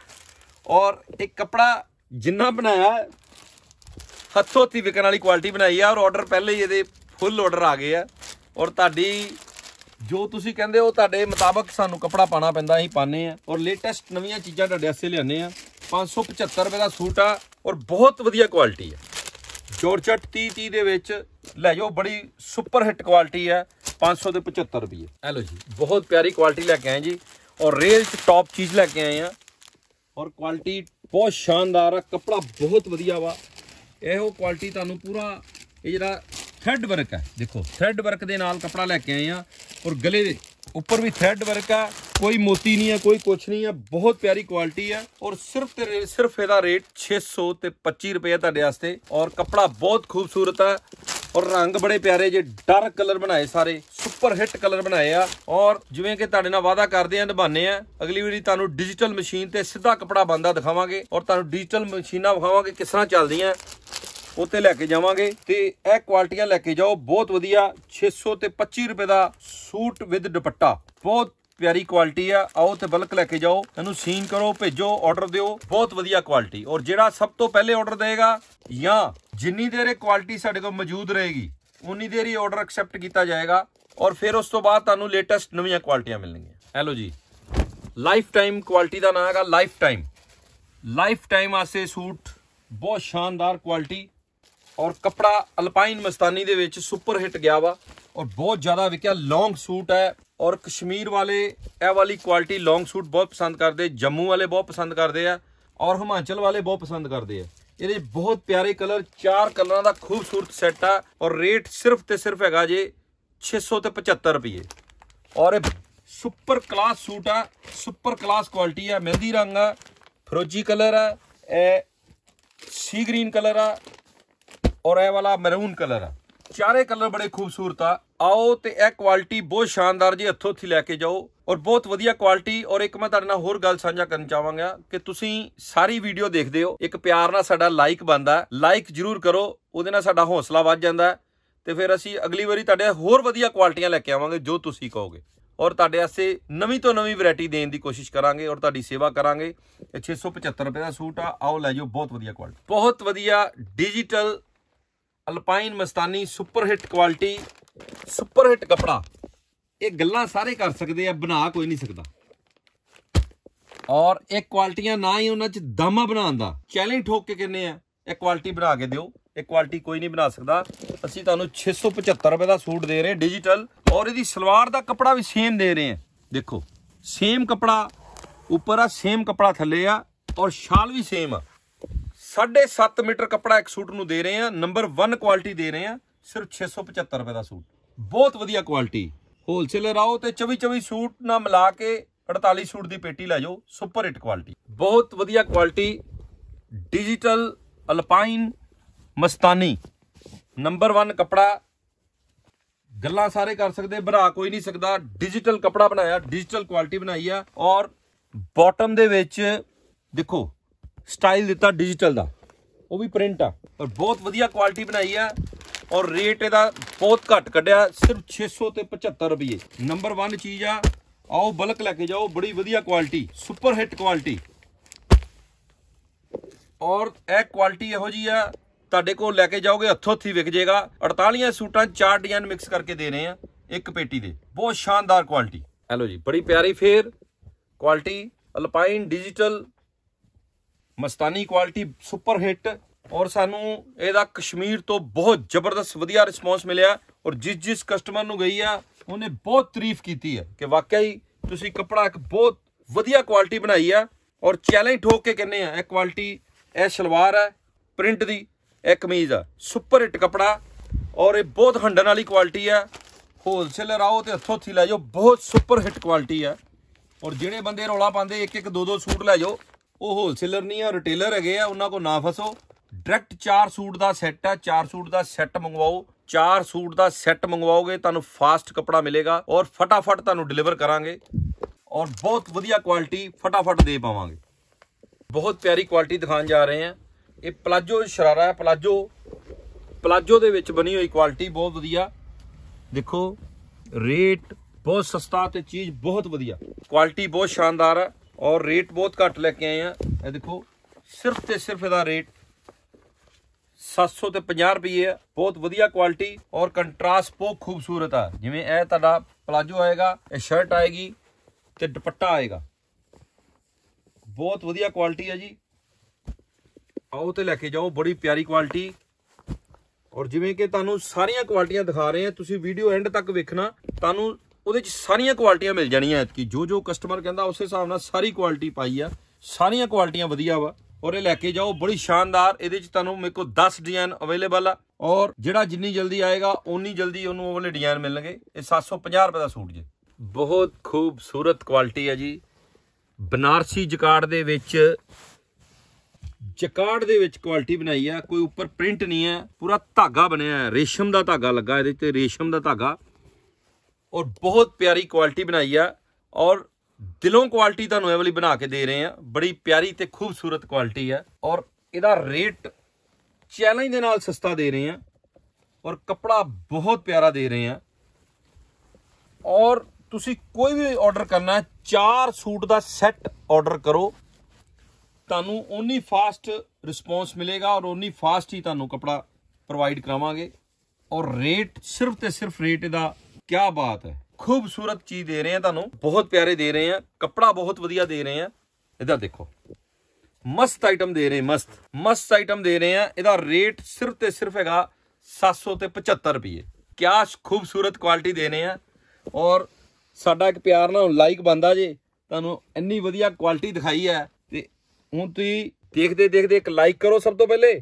S1: ਔਰ ਇਹ ਕਪੜਾ ਜਿੰਨਾ ਬਣਾਇਆ ਹੱਥੋਂ ਤੀ ਵਿਕਣ ਵਾਲੀ ਕੁਆਲਿਟੀ ਬਣਾਈ ਆ ਔਰ ਆਰਡਰ ਪਹਿਲੇ ਹੀ ਇਹਦੇ ਫੁੱਲ ਆਰਡਰ ਆ ਗਏ ਆ ਔਰ ਤੁਹਾਡੀ ਜੋ ਤੁਸੀਂ ਕਹਿੰਦੇ ਹੋ ਤੁਹਾਡੇ ਮੁਤਾਬਕ ਸਾਨੂੰ ਕਪੜਾ ਪਾਣਾ ਪੈਂਦਾ ਅਸੀਂ ਪਾਣੇ ਆ ਔਰ ਲੇਟੈਸਟ ਨਵੀਆਂ ਚੀਜ਼ਾਂ ਤੁਹਾਡੇ ਅਸੇ ਲਿਆਨੇ ਆ 575 ਰੁਪਏ ਦਾ ਸੂਟ ਆ ਔਰ ਬਹੁਤ ਵਧੀਆ ਕੁਆਲਿਟੀ ਆ ਜੋਰਚਟ 30 30 ਦੇ ਵਿੱਚ ਲੈ ਜਾਓ ਬੜੀ ਸੁਪਰ ਹਿੱਟ ਕੁਆਲਿਟੀ ਆ 575 ਰੁਪਏ ਐ ਲੋ ਜੀ ਬਹੁਤ ਪਿਆਰੀ ਕੁਆਲਿਟੀ ਲੈ ਕੇ ਆਏ ਜੀ ਔਰ ਰੇਲ ਚ ਟੌਪ ਚੀਜ਼ ਲੈ ਕੇ ਆਏ ਆ ਔਰ ਕੁਆਲਿਟੀ ਬਹੁਤ ਸ਼ਾਨਦਾਰ ਆ ਕਪੜਾ ਬਹੁਤ ਵਧੀਆ ਵਾ ਇਹੋ ਕੁਆਲਿਟੀ ਤੁਹਾਨੂੰ ਪੂਰਾ ਇਹ ਜਿਹੜਾ ਥਰੈਡ ਵਰਕ ਹੈ ਦੇਖੋ ਥਰੈਡ ਵਰਕ ਦੇ ਨਾਲ ਕਪੜਾ ਲੈ ਕੇ ਆਏ ਆ ਔਰ ਗਲੇ ਦੇ ਉੱਪਰ ਵੀ ਥਰੈਡ ਵਰਕ ਆ ਕੋਈ ਮੋਤੀ ਨਹੀਂ ਆ ਕੋਈ ਕੁਛ ਨਹੀਂ ਆ ਬਹੁਤ ਪਿਆਰੀ ਕੁਆਲਿਟੀ ਆ ਔਰ ਸਿਰਫ ਤੇ ਸਿਰਫ ਇਹਦਾ ਰੇਟ 600 ਤੇ 25 ਰੁਪਏ ਤੁਹਾਡੇ ਵਾਸਤੇ ਔਰ ਕਪੜਾ ਬਹੁਤ ਖੂਬਸੂਰਤ ਆ ਔਰ ਰੰਗ ਬੜੇ ਪਿਆਰੇ ਜੇ ਡਾਰਕ ਕਲਰ ਬਣਾਏ ਸਾਰੇ ਸੁਪਰ ਹਿੱਟ ਕਲਰ ਬਣਾਏ ਆ ਔਰ ਜਿਵੇਂ ਕਿ ਤੁਹਾਡੇ ਨਾਲ ਵਾਅਦਾ ਕਰਦੇ ਆ ਨਿਭਾਣੇ ਆ ਅਗਲੀ ਵਾਰੀ ਤੁਹਾਨੂੰ ਡਿਜੀਟਲ ਮਸ਼ੀਨ ਤੇ ਸਿੱਧਾ ਕਪੜਾ ਬੰਦਾ ਦਿਖਾਵਾਂਗੇ ਔਰ ਤੁਹਾਨੂੰ ਡਿਜੀਟਲ ਮਸ਼ੀਨਾਂ ਵਿਖਾਵਾਂਗੇ ਕਿਸ ਤਰ੍ਹਾਂ ਚੱਲਦੀਆਂ ਉੱਤੇ ਲੈ ਕੇ ਜਾਵਾਂਗੇ ਤੇ ਇਹ ਕੁਆਲਟੀਆਂ ਲੈ ਕੇ ਜਾਓ ਬਹੁਤ ਵਧੀਆ 600 ਤੇ 25 ਰੁਪਏ ਦਾ ਸੂਟ ਵਿਦ ਦੁਪੱਟਾ ਬਹੁਤ ਪਿਆਰੀ ਕੁਆਲਟੀ ਆ ਆਓ ਤੇ ਬਲਕ ਲੈ ਕੇ ਜਾਓ ਇਹਨੂੰ ਸੀਨ ਕਰੋ ਭੇਜੋ ਆਰਡਰ ਦਿਓ ਬਹੁਤ ਵਧੀਆ ਕੁਆਲਟੀ ਔਰ ਜਿਹੜਾ ਸਭ ਤੋਂ ਪਹਿਲੇ ਆਰਡਰ ਦੇਗਾ ਜਾਂ ਜਿੰਨੀ ਦੇਰ ਇਹ ਕੁਆਲਟੀ ਸਾਡੇ ਕੋਲ ਮੌਜੂਦ ਰਹੇਗੀ ਉਨੀ ਦੇਰ ਹੀ ਆਰਡਰ ਐਕਸੈਪਟ ਕੀਤਾ ਜਾਏਗਾ ਔਰ ਫਿਰ ਉਸ ਤੋਂ ਬਾਅਦ ਤੁਹਾਨੂੰ ਲੇਟੈਸਟ ਨਵੀਆਂ ਕੁਆਲਟੀਆਂ ਮਿਲਣਗੀਆਂ ਹੈਲੋ ਜੀ ਲਾਈਫ ਟਾਈਮ ਕੁਆਲਟੀ ਦਾ ਨਾਮ ਹੈਗਾ ਲਾਈਫ ਟਾਈਮ ਲਾਈਫ ਟਾਈਮ ਆਸੇ ਸੂਟ ਬਹੁਤ ਸ਼ਾਨਦਾਰ ਕੁਆਲਟੀ ਔਰ ਕਪੜਾ ਅਲਪਾਈਨ ਮਸਤਾਨੀ ਦੇ ਵਿੱਚ ਸੁਪਰ ਹਿੱਟ ਗਿਆ ਵਾ ਔਰ ਬਹੁਤ ਜ਼ਿਆਦਾ ਵਿਕਿਆ ਲੌਂਗ ਸੂਟ ਹੈ ਔਰ ਕਸ਼ਮੀਰ ਵਾਲੇ ਇਹ ਵਾਲੀ ਕੁਆਲਿਟੀ ਲੌਂਗ ਸੂਟ ਬਹੁਤ ਪਸੰਦ ਕਰਦੇ ਜੰਮੂ ਵਾਲੇ ਬਹੁਤ ਪਸੰਦ ਕਰਦੇ ਆ ਔਰ ਹਿਮਾਚਲ ਵਾਲੇ ਬਹੁਤ ਪਸੰਦ ਕਰਦੇ ਆ ਇਹਦੇ ਬਹੁਤ ਪਿਆਰੇ ਕਲਰ ਚਾਰ ਕਲਰਾਂ ਦਾ ਖੂਬਸੂਰਤ ਸੈੱਟ ਆ ਔਰ ਰੇਟ ਸਿਰਫ ਤੇ ਸਿਰਫ ਹੈਗਾ ਜੇ 675 ਰੁਪਏ ਔਰ ਇਹ ਸੁਪਰ ਕਲਾਸ ਸੂਟ ਆ ਸੁਪਰ ਕਲਾਸ ਕੁਆਲਿਟੀ ਆ ਮਹਿੰਦੀ ਰੰਗ ਆ ਫਰੋਜੀ ਕਲਰ ਆ ਇਹ ਸੀ ਗ੍ਰੀਨ ਕਲਰ ਆ ਔਰ ਇਹ ਵਾਲਾ ਮਰੂਨ ਕਲਰ ਆ ਚਾਰੇ ਕਲਰ ਬੜੇ ਖੂਬਸੂਰਤ ਆ ਆਓ ਤੇ ਇਹ ਕੁਆਲਿਟੀ ਬਹੁਤ ਸ਼ਾਨਦਾਰ ਜੀ ਹੱਥੋਂ ਥੀ ਲੈ ਕੇ ਜਾਓ ਔਰ ਬਹੁਤ ਵਧੀਆ ਕੁਆਲਿਟੀ ਔਰ ਇੱਕ ਮੈਂ ਤੁਹਾਡੇ ਨਾਲ ਹੋਰ ਗੱਲ ਸਾਂਝਾ ਕਰਨ ਚਾਹਾਂਗਾ ਕਿ ਤੁਸੀਂ ਸਾਰੀ ਵੀਡੀਓ ਦੇਖਦੇ ਹੋ ਇੱਕ ਪਿਆਰ ਨਾਲ ਸਾਡਾ ਲਾਈਕ ਬੰਦਾ ਲਾਈਕ ਜਰੂਰ ਕਰੋ ਉਹਦੇ ਨਾਲ ਸਾਡਾ ਹੌਸਲਾ ਵੱਧ ਜਾਂਦਾ ਤੇ ਫਿਰ ਅਸੀਂ ਅਗਲੀ ਵਾਰੀ ਤੁਹਾਡੇ ਹੋਰ ਵਧੀਆ ਕੁਆਲਿਟੀਆਂ ਲੈ ਕੇ ਆਵਾਂਗੇ ਜੋ ਤੁਸੀਂ ਕਹੋਗੇ ਔਰ ਤੁਹਾਡੇ ਵਾਸਤੇ ਨਵੀਂ ਤੋਂ ਨਵੀਂ ਵੈਰਾਈਟੀ ਦੇਣ ਦੀ ਕੋਸ਼ਿਸ਼ ਕਰਾਂਗੇ ਔਰ ਤੁਹਾਡੀ ਸੇਵਾ ਕਰਾਂਗੇ 675 ਰੁਪਏ ਦਾ ਸੂਟ ਆ ਆਓ ਲੈ ਜਾਓ ਬਹੁਤ ਵਧੀਆ ਕੁਆਲਿਟੀ ਬਹੁਤ ਵਧੀਆ digital alpine Mastani super hit quality super hit ਕਪੜਾ ਇਹ ਗੱਲਾਂ ਸਾਰੇ ਕਰ ਸਕਦੇ ਆ ਬਣਾ ਕੋਈ ਨਹੀਂ ਸਕਦਾ ਔਰ ਇਹ ਕੁਆਲਿਟੀਆਂ ਨਾ ਹੀ ਉਹਨਾਂ 'ਚ ਦਮਾ ਬਣਾਉਣ ਦਾ ਚੈਲੰਜ ਠੋਕ ਕੇ ਕਹਿੰਨੇ ਆ ਇਹ ਕੁਆਲਿਟੀ ਬਣਾ ਕੇ ਦਿਓ ਇਹ ਕੁਆਲਿਟੀ ਕੋਈ ਨਹੀਂ ਬਣਾ ਸਕਦਾ ਅਸੀਂ ਤੁਹਾਨੂੰ 675 ਰੁਪਏ ਦਾ ਸੂਟ ਦੇ ਰਹੇ ਡਿਜੀਟਲ ਔਰ ਇਹਦੀ ਸਲਵਾਰ ਦਾ ਕਪੜਾ ਵੀ ਸੇਮ ਦੇ ਰਹੇ ਆ ਦੇਖੋ ਸੇਮ ਕਪੜਾ ਉੱਪਰ ਆ ਸੇਮ ਕਪੜਾ ਥੱਲੇ ਆ ਔਰ ਸ਼ਾਲ ਵੀ ਸੇਮ ਆ 7.5 ਮੀਟਰ ਕੱਪੜਾ ਇੱਕ ਸੂਟ ਨੂੰ ਦੇ ਰਹੇ ਆ ਨੰਬਰ 1 ਕੁਆਲਿਟੀ ਦੇ ਰਹੇ ਆ ਸਿਰਫ 675 ਰੁਪਏ ਦਾ ਸੂਟ ਬਹੁਤ ਵਧੀਆ ਕੁਆਲਿਟੀ ਹੋਲਸੇਲਰ ਆਓ ਤੇ 24 24 ਸੂਟ ਨਾਲ ਮਿਲਾ ਕੇ 48 ਸੂਟ ਦੀ ਪੇਟੀ ਲੈ ਜਾਓ ਸੁਪਰ ਹਿੱਟ ਕੁਆਲਿਟੀ ਬਹੁਤ ਵਧੀਆ quality digital alpine Mastani number 1 ਕਪੜਾ ਗੱਲਾਂ ਸਾਰੇ ਕਰ ਸਕਦੇ ਭਰਾ ਕੋਈ ਨਹੀਂ ਸਕਦਾ ਡਿਜੀਟਲ ਕਪੜਾ ਬਣਾਇਆ ਡਿਜੀਟਲ ਕੁਆਲਿਟੀ ਬਣਾਈ ਆ ਔਰ ਬਾਟਮ ਦੇ ਵਿੱਚ ਦੇਖੋ ਸਟਾਈਲ ਦਿੱਤਾ ਡਿਜੀਟਲ ਦਾ ਉਹ ਵੀ ਪ੍ਰਿੰਟ ਆ ਪਰ ਬਹੁਤ ਵਧੀਆ ਕੁਆਲਿਟੀ ਬਣਾਈ ਆ ਔਰ ਰੇਟ ਇਹਦਾ ਬਹੁਤ ਘੱਟ ਕੱਢਿਆ ਸਿਰਫ 600 ਤੇ 75 ਰੁਪਏ ਨੰਬਰ 1 ਚੀਜ਼ ਆ ਆਓ ਬਲਕ ਲੈ ਕੇ ਜਾਓ ਬੜੀ ਵਧੀਆ ਕੁਆਲਿਟੀ ਸੁਪਰ ਹਿੱਟ ਕੁਆਲਿਟੀ ਔਰ ਇਹ ਕੁਆਲਿਟੀ ਇਹੋ ਜੀ ਆ ਤੁਹਾਡੇ ਕੋਲ ਲੈ ਕੇ ਜਾਓਗੇ ਹੱਥੋਂ ਹੱਥੀ ਵਿਕ ਜਾਏਗਾ 48 ਸੂਟਾਂ ਚਾਰ ਡਿਜ਼ਾਈਨ ਮਿਕਸ ਕਰਕੇ ਦੇ ਰਹੇ ਆ ਇੱਕ ਪੇਟੀ ਦੇ ਬਹੁਤ ਸ਼ਾਨਦਾਰ ਕੁਆਲਿਟੀ ਹੈਲੋ ਜੀ ਬੜੀ ਪਿਆਰੀ ਫੇਰ quality alpine digital Mastani quality super hit ਔਰ ਸਾਨੂੰ ਇਹਦਾ ਕਸ਼ਮੀਰ ਤੋਂ ਬਹੁਤ ਜ਼ਬਰਦਸਤ ਵਧੀਆ ਰਿਸਪੌਂਸ ਮਿਲਿਆ ਔਰ ਜਿਸ ਜਿਸ ਕਸਟਮਰ ਨੂੰ ਗਈ ਆ ਉਹਨੇ ਬਹੁਤ ਤਾਰੀਫ ਕੀਤੀ ਹੈ ਕਿ ਵਾਕਈ ਤੁਸੀਂ ਕਪੜਾ ਇੱਕ ਬਹੁਤ ਵਧੀਆ ਕੁਆਲਿਟੀ ਬਣਾਈ ਆ ਔਰ ਚੈਲੰਜ ਠੋਕ ਕੇ ਕਹਿੰਨੇ ਆ ਇਹ ਕੁਆਲਿਟੀ ਇਹ ਸ਼ਲਵਾਰ ਹੈ ਪ੍ਰਿੰਟ ਦੀ ਇਹ ਕਮੀਜ਼ ਆ ਸੁਪਰ ਹਿੱਟ ਕਪੜਾ ਔਰ ਇਹ ਬਹੁਤ ਹੰਡਣ ਵਾਲੀ ਕੁਆਲਿਟੀ ਆ ਹੋਲਸੇਲਰ ਆਓ ਤੇ ਹੱਥੋਂ ਥੀ ਲੈ ਜਾਓ ਬਹੁਤ ਸੁਪਰ ਹਿੱਟ ਕੁਆਲਿਟੀ ਆ ਔਰ ਜਿਹੜੇ ਬੰਦੇ ਰੋਲਾ ਪਾਉਂਦੇ ਇੱਕ ਇੱਕ ਦੋ ਦੋ ਸੂਟ ਲੈ ਜਾਓ ਉਹ ਹੋਲਸੇਲਰ ਨਹੀਂ ਆ ਰਿਟੇਲਰ ਹੈਗੇ ਆ ਉਹਨਾਂ ਕੋ ਨਾ ਫਸੋ ਡਾਇਰੈਕਟ 4 ਸੂਟ ਦਾ ਸੈੱਟ ਆ 4 ਸੂਟ ਦਾ ਸੈੱਟ ਮੰਗਵਾਓ 4 ਸੂਟ ਦਾ ਸੈੱਟ ਮੰਗਵਾਓਗੇ ਤੁਹਾਨੂੰ ਫਾਸਟ ਕਪੜਾ ਮਿਲੇਗਾ ਔਰ ਫਟਾਫਟ ਤੁਹਾਨੂੰ ਡਿਲੀਵਰ ਕਰਾਂਗੇ ਔਰ ਬਹੁਤ ਵਧੀਆ ਕੁਆਲਿਟੀ ਫਟਾਫਟ ਦੇ ਪਾਵਾਂਗੇ ਬਹੁਤ ਪਿਆਰੀ ਕੁਆਲਿਟੀ ਦਿਖਾਣ ਜਾ ਰਹੇ ਆ ਇਹ ਪਲਾਜੋ ਸ਼ਰਾਰਾ ਹੈ ਪਲਾਜੋ ਪਲਾਜੋ ਦੇ ਵਿੱਚ ਬਣੀ ਹੋਈ ਕੁਆਲਿਟੀ ਬਹੁਤ ਵਧੀਆ ਦੇਖੋ ਰੇਟ ਬਹੁਤ ਸਸਤਾ ਤੇ ਚੀਜ਼ ਬਹੁਤ ਵਧੀਆ ਕੁਆਲਿਟੀ ਬਹੁਤ ਸ਼ਾਨਦਾਰ ਹੈ ਔਰ ਰੇਟ ਬਹੁਤ ਘੱਟ ਲੈ ਕੇ ਆਏ ਆ ਇਹ ਦੇਖੋ ਸਿਰਫ ਤੇ ਸਿਰਫ ਇਹਦਾ ਰੇਟ 750 ਰੁਪਏ ਆ ਬਹੁਤ ਵਧੀਆ ਕੁਆਲਿਟੀ ਔਰ ਕੰਟਰਾਸਟ ਬਹੁਤ ਖੂਬਸੂਰਤ ਆ ਜਿਵੇਂ ਇਹ ਤੁਹਾਡਾ ਪਲਾਜੋ ਆਏਗਾ ਇਹ ਸ਼ਰਟ ਆਏਗੀ ਤੇ ਦੁਪੱਟਾ ਆਏਗਾ ਬਹੁਤ ਵਧੀਆ ਕੁਆਲਿਟੀ ਆ ਜੀ ਆਓ ਤੇ ਲੈ ਕੇ ਜਾਓ ਬੜੀ ਪਿਆਰੀ ਕੁਆਲਿਟੀ ਔਰ ਜਿਵੇਂ ਕਿ ਤੁਹਾਨੂੰ ਸਾਰੀਆਂ ਕੁਆਲਟੀਆਂ ਦਿਖਾ ਰਹੇ ਆ ਤੁਸੀਂ ਵੀਡੀਓ ਐਂਡ ਤੱਕ ਵੇਖਣਾ ਤੁਹਾਨੂੰ ਉਹਦੇ ਚ ਸਾਰੀਆਂ ਕੁਆਲਿਟੀਆਂ ਮਿਲ ਜਾਣੀਆਂ ਕੀ ਜੋ ਜੋ ਕਸਟਮਰ ਕਹਿੰਦਾ ਉਸੇ ਹਿਸਾਬ ਨਾਲ ਸਾਰੀ ਕੁਆਲਿਟੀ ਪਾਈ ਆ ਸਾਰੀਆਂ ਕੁਆਲਿਟੀਆਂ ਵਧੀਆ ਵਾ ਔਰ ਇਹ ਲੈ ਕੇ ਜਾਓ ਬੜੀ ਸ਼ਾਨਦਾਰ ਇਹਦੇ ਚ ਤੁਹਾਨੂੰ ਮੇਰੇ ਕੋਲ 10 ਡਿਜ਼ਾਈਨ ਅਵੇਲੇਬਲ ਆ ਔਰ ਜਿਹੜਾ ਜਿੰਨੀ ਜਲਦੀ ਆਏਗਾ ਓਨੀ ਜਲਦੀ ਉਹਨੂੰ ਉਹ ਵਾਲੇ ਡਿਜ਼ਾਈਨ ਮਿਲਣਗੇ ਇਹ 750 ਰੁਪਏ ਦਾ ਸੂਟ ਜੀ ਬਹੁਤ ਖੂਬਸੂਰਤ ਕੁਆਲਿਟੀ ਹੈ ਜੀ ਬਨਾਰਸੀ ਜਕਾਰਡ ਦੇ ਵਿੱਚ ਜਕਾਰਡ ਦੇ ਵਿੱਚ ਕੁਆਲਿਟੀ ਬਣਾਈ ਆ ਕੋਈ ਉੱਪਰ ਪ੍ਰਿੰਟ ਨਹੀਂ ਆ ਪੂਰਾ ਧਾਗਾ ਬਣਿਆ ਹੈ ਰੇਸ਼ਮ ਦਾ ਧਾਗਾ ਲੱਗਾ ਇਹਦੇ ਤੇ ਰੇਸ਼ਮ ਦਾ ਧਾਗਾ ਔਰ ਬਹੁਤ ਪਿਆਰੀ ਕੁਆਲਿਟੀ ਬਣਾਈ ਆ ਔਰ ਦਿਲੋਂ ਕੁਆਲਿਟੀ ਤੁਹਾਨੂੰ ਇਹ ਵਾਲੀ ਬਣਾ ਕੇ ਦੇ ਰਹੇ ਆ ਬੜੀ ਪਿਆਰੀ ਤੇ ਖੂਬਸੂਰਤ ਕੁਆਲਿਟੀ ਆ ਔਰ ਇਹਦਾ ਰੇਟ ਚੈਲੰਜ ਦੇ ਨਾਲ ਸਸਤਾ ਦੇ ਰਹੇ ਆ ਔਰ ਕਪੜਾ ਬਹੁਤ ਪਿਆਰਾ ਦੇ ਰਹੇ ਆ ਔਰ ਤੁਸੀਂ ਕੋਈ ਵੀ ਆਰਡਰ ਕਰਨਾ ਚਾਰ ਸੂਟ ਦਾ ਸੈੱਟ ਆਰਡਰ ਕਰੋ ਤੁਹਾਨੂੰ ਓਨੀ ਫਾਸਟ ਰਿਸਪੌਂਸ ਮਿਲੇਗਾ ਔਰ ਓਨੀ ਫਾਸਟ ਹੀ ਤੁਹਾਨੂੰ ਕਪੜਾ ਪ੍ਰੋਵਾਈਡ ਕਰਾਵਾਂਗੇ ਔਰ ਰੇਟ ਸਿਰਫ ਤੇ ਸਿਰਫ ਰੇਟ ਇਹਦਾ ਕੀ ਬਾਤ ਹੈ ਖੂਬਸੂਰਤ ਚੀਜ਼ ਦੇ ਰਹੇ ਆ ਤੁਹਾਨੂੰ ਬਹੁਤ ਪਿਆਰੇ ਦੇ ਰਹੇ ਆ ਕੱਪੜਾ ਬਹੁਤ ਵਧੀਆ ਦੇ ਰਹੇ ਆ ਇਧਰ ਦੇਖੋ ਮਸਤ ਆਈਟਮ ਦੇ ਰਹੇ ਮਸਤ ਮਸਤ ਆਈਟਮ ਦੇ ਰਹੇ ਆ ਇਹਦਾ ਰੇਟ ਸਿਰਫ ਤੇ ਸਿਰਫ ਹੈਗਾ 775 ਰੁਪਏ ਕਿਆ ਖੂਬਸੂਰਤ ਕੁਆਲਿਟੀ ਦੇ ਰਹੇ ਆ ਔਰ ਸਾਡਾ ਇੱਕ ਪਿਆਰ ਨਾਲ ਲਾਈਕ ਬੰਦਾ ਜੇ ਤੁਹਾਨੂੰ ਇੰਨੀ ਵਧੀਆ ਕੁਆਲਿਟੀ ਦਿਖਾਈ ਹੈ ਤੇ ਹੁਣ ਤੁਸੀਂ ਦੇਖਦੇ ਦੇਖਦੇ ਇੱਕ ਲਾਈਕ ਕਰੋ ਸਭ ਤੋਂ ਪਹਿਲੇ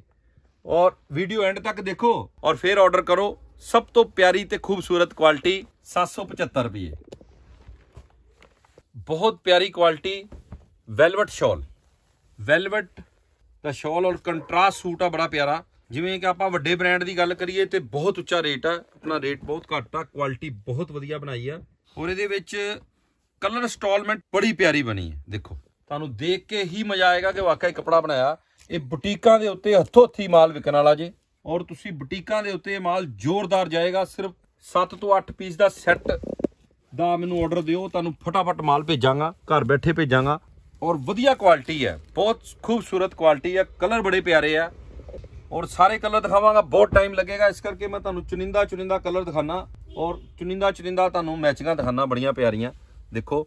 S1: ਔਰ ਵੀਡੀਓ ਐਂਡ ਤੱਕ ਦੇਖੋ ਔਰ ਫਿਰ ਆਰਡਰ ਕਰੋ ਸਭ ਤੋਂ ਪਿਆਰੀ ਤੇ ਖੂਬਸੂਰਤ ਕੁਆਲਿਟੀ 775 ਰੁਪਏ ਬਹੁਤ ਪਿਆਰੀ ਕੁਆਲਿਟੀ ਵੈਲਵਟ ਸ਼ਾਲ ਵੈਲਵਟ ਦਾ ਸ਼ਾਲ ਔਰ ਕੰਟਰਾਸਟ ਸੂਟ ਆ ਬੜਾ ਪਿਆਰਾ ਜਿਵੇਂ ਕਿ ਆਪਾਂ ਵੱਡੇ ਬ੍ਰਾਂਡ ਦੀ ਗੱਲ ਕਰੀਏ ਤੇ ਬਹੁਤ ਉੱਚਾ ਰੇਟ ਆ ਆਪਣਾ ਰੇਟ ਬਹੁਤ ਘੱਟ ਆ ਕੁਆਲਿਟੀ ਬਹੁਤ ਵਧੀਆ ਬਣਾਈ ਆ ਔਰ ਇਹਦੇ ਵਿੱਚ ਕਲਰ ਸਟਾਲਮੈਂਟ ਬੜੀ ਪਿਆਰੀ ਬਣੀ ਹੈ ਦੇਖੋ ਤੁਹਾਨੂੰ ਦੇਖ ਕੇ ਹੀ ਮਜ਼ਾ ਆਏਗਾ ਕਿ ਵਾਕਿਆ ਕਪੜਾ ਬਣਾਇਆ ਇਹ ਬੁਟੀਕਾਂ ਦੇ ਉੱਤੇ ਹੱਥੋ ਹੱਥੀ ਮਾਲ ਵਿਕਣ ਵਾਲਾ ਜੇ ਔਰ ਤੁਸੀਂ ਬੁਟੀਕਾਂ ਦੇ ਉੱਤੇ ਮਾਲ ਜ਼ੋਰਦਾਰ ਜਾਏਗਾ ਸਿਰਫ 7 ਤੋਂ 8 ਪੀਸ ਦਾ ਸੈੱਟ ਦਾ ਮੈਨੂੰ ਆਰਡਰ ਦਿਓ ਤੁਹਾਨੂੰ ਫਟਾਫਟ ਮਾਲ ਭੇਜਾਂਗਾ ਘਰ ਬੈਠੇ ਭੇਜਾਂਗਾ ਔਰ ਵਧੀਆ ਕੁਆਲਿਟੀ ਹੈ ਬਹੁਤ ਖੂਬਸੂਰਤ ਕੁਆਲਿਟੀ ਹੈ ਕਲਰ ਬੜੇ ਪਿਆਰੇ ਆ ਔਰ ਸਾਰੇ ਕਲਰ ਦਿਖਾਵਾਂਗਾ ਬਹੁਤ ਟਾਈਮ ਲੱਗੇਗਾ ਇਸ ਕਰਕੇ ਮੈਂ ਤੁਹਾਨੂੰ ਚੁਨਿੰਦਾ ਚੁਨਿੰਦਾ ਕਲਰ ਦਿਖਾਣਾ ਔਰ ਚੁਨਿੰਦਾ ਚੁਨਿੰਦਾ ਤੁਹਾਨੂੰ ਮੈਚਿੰਗਾਂ ਦਿਖਾਣਾ ਬੜੀਆਂ ਪਿਆਰੀਆਂ ਦੇਖੋ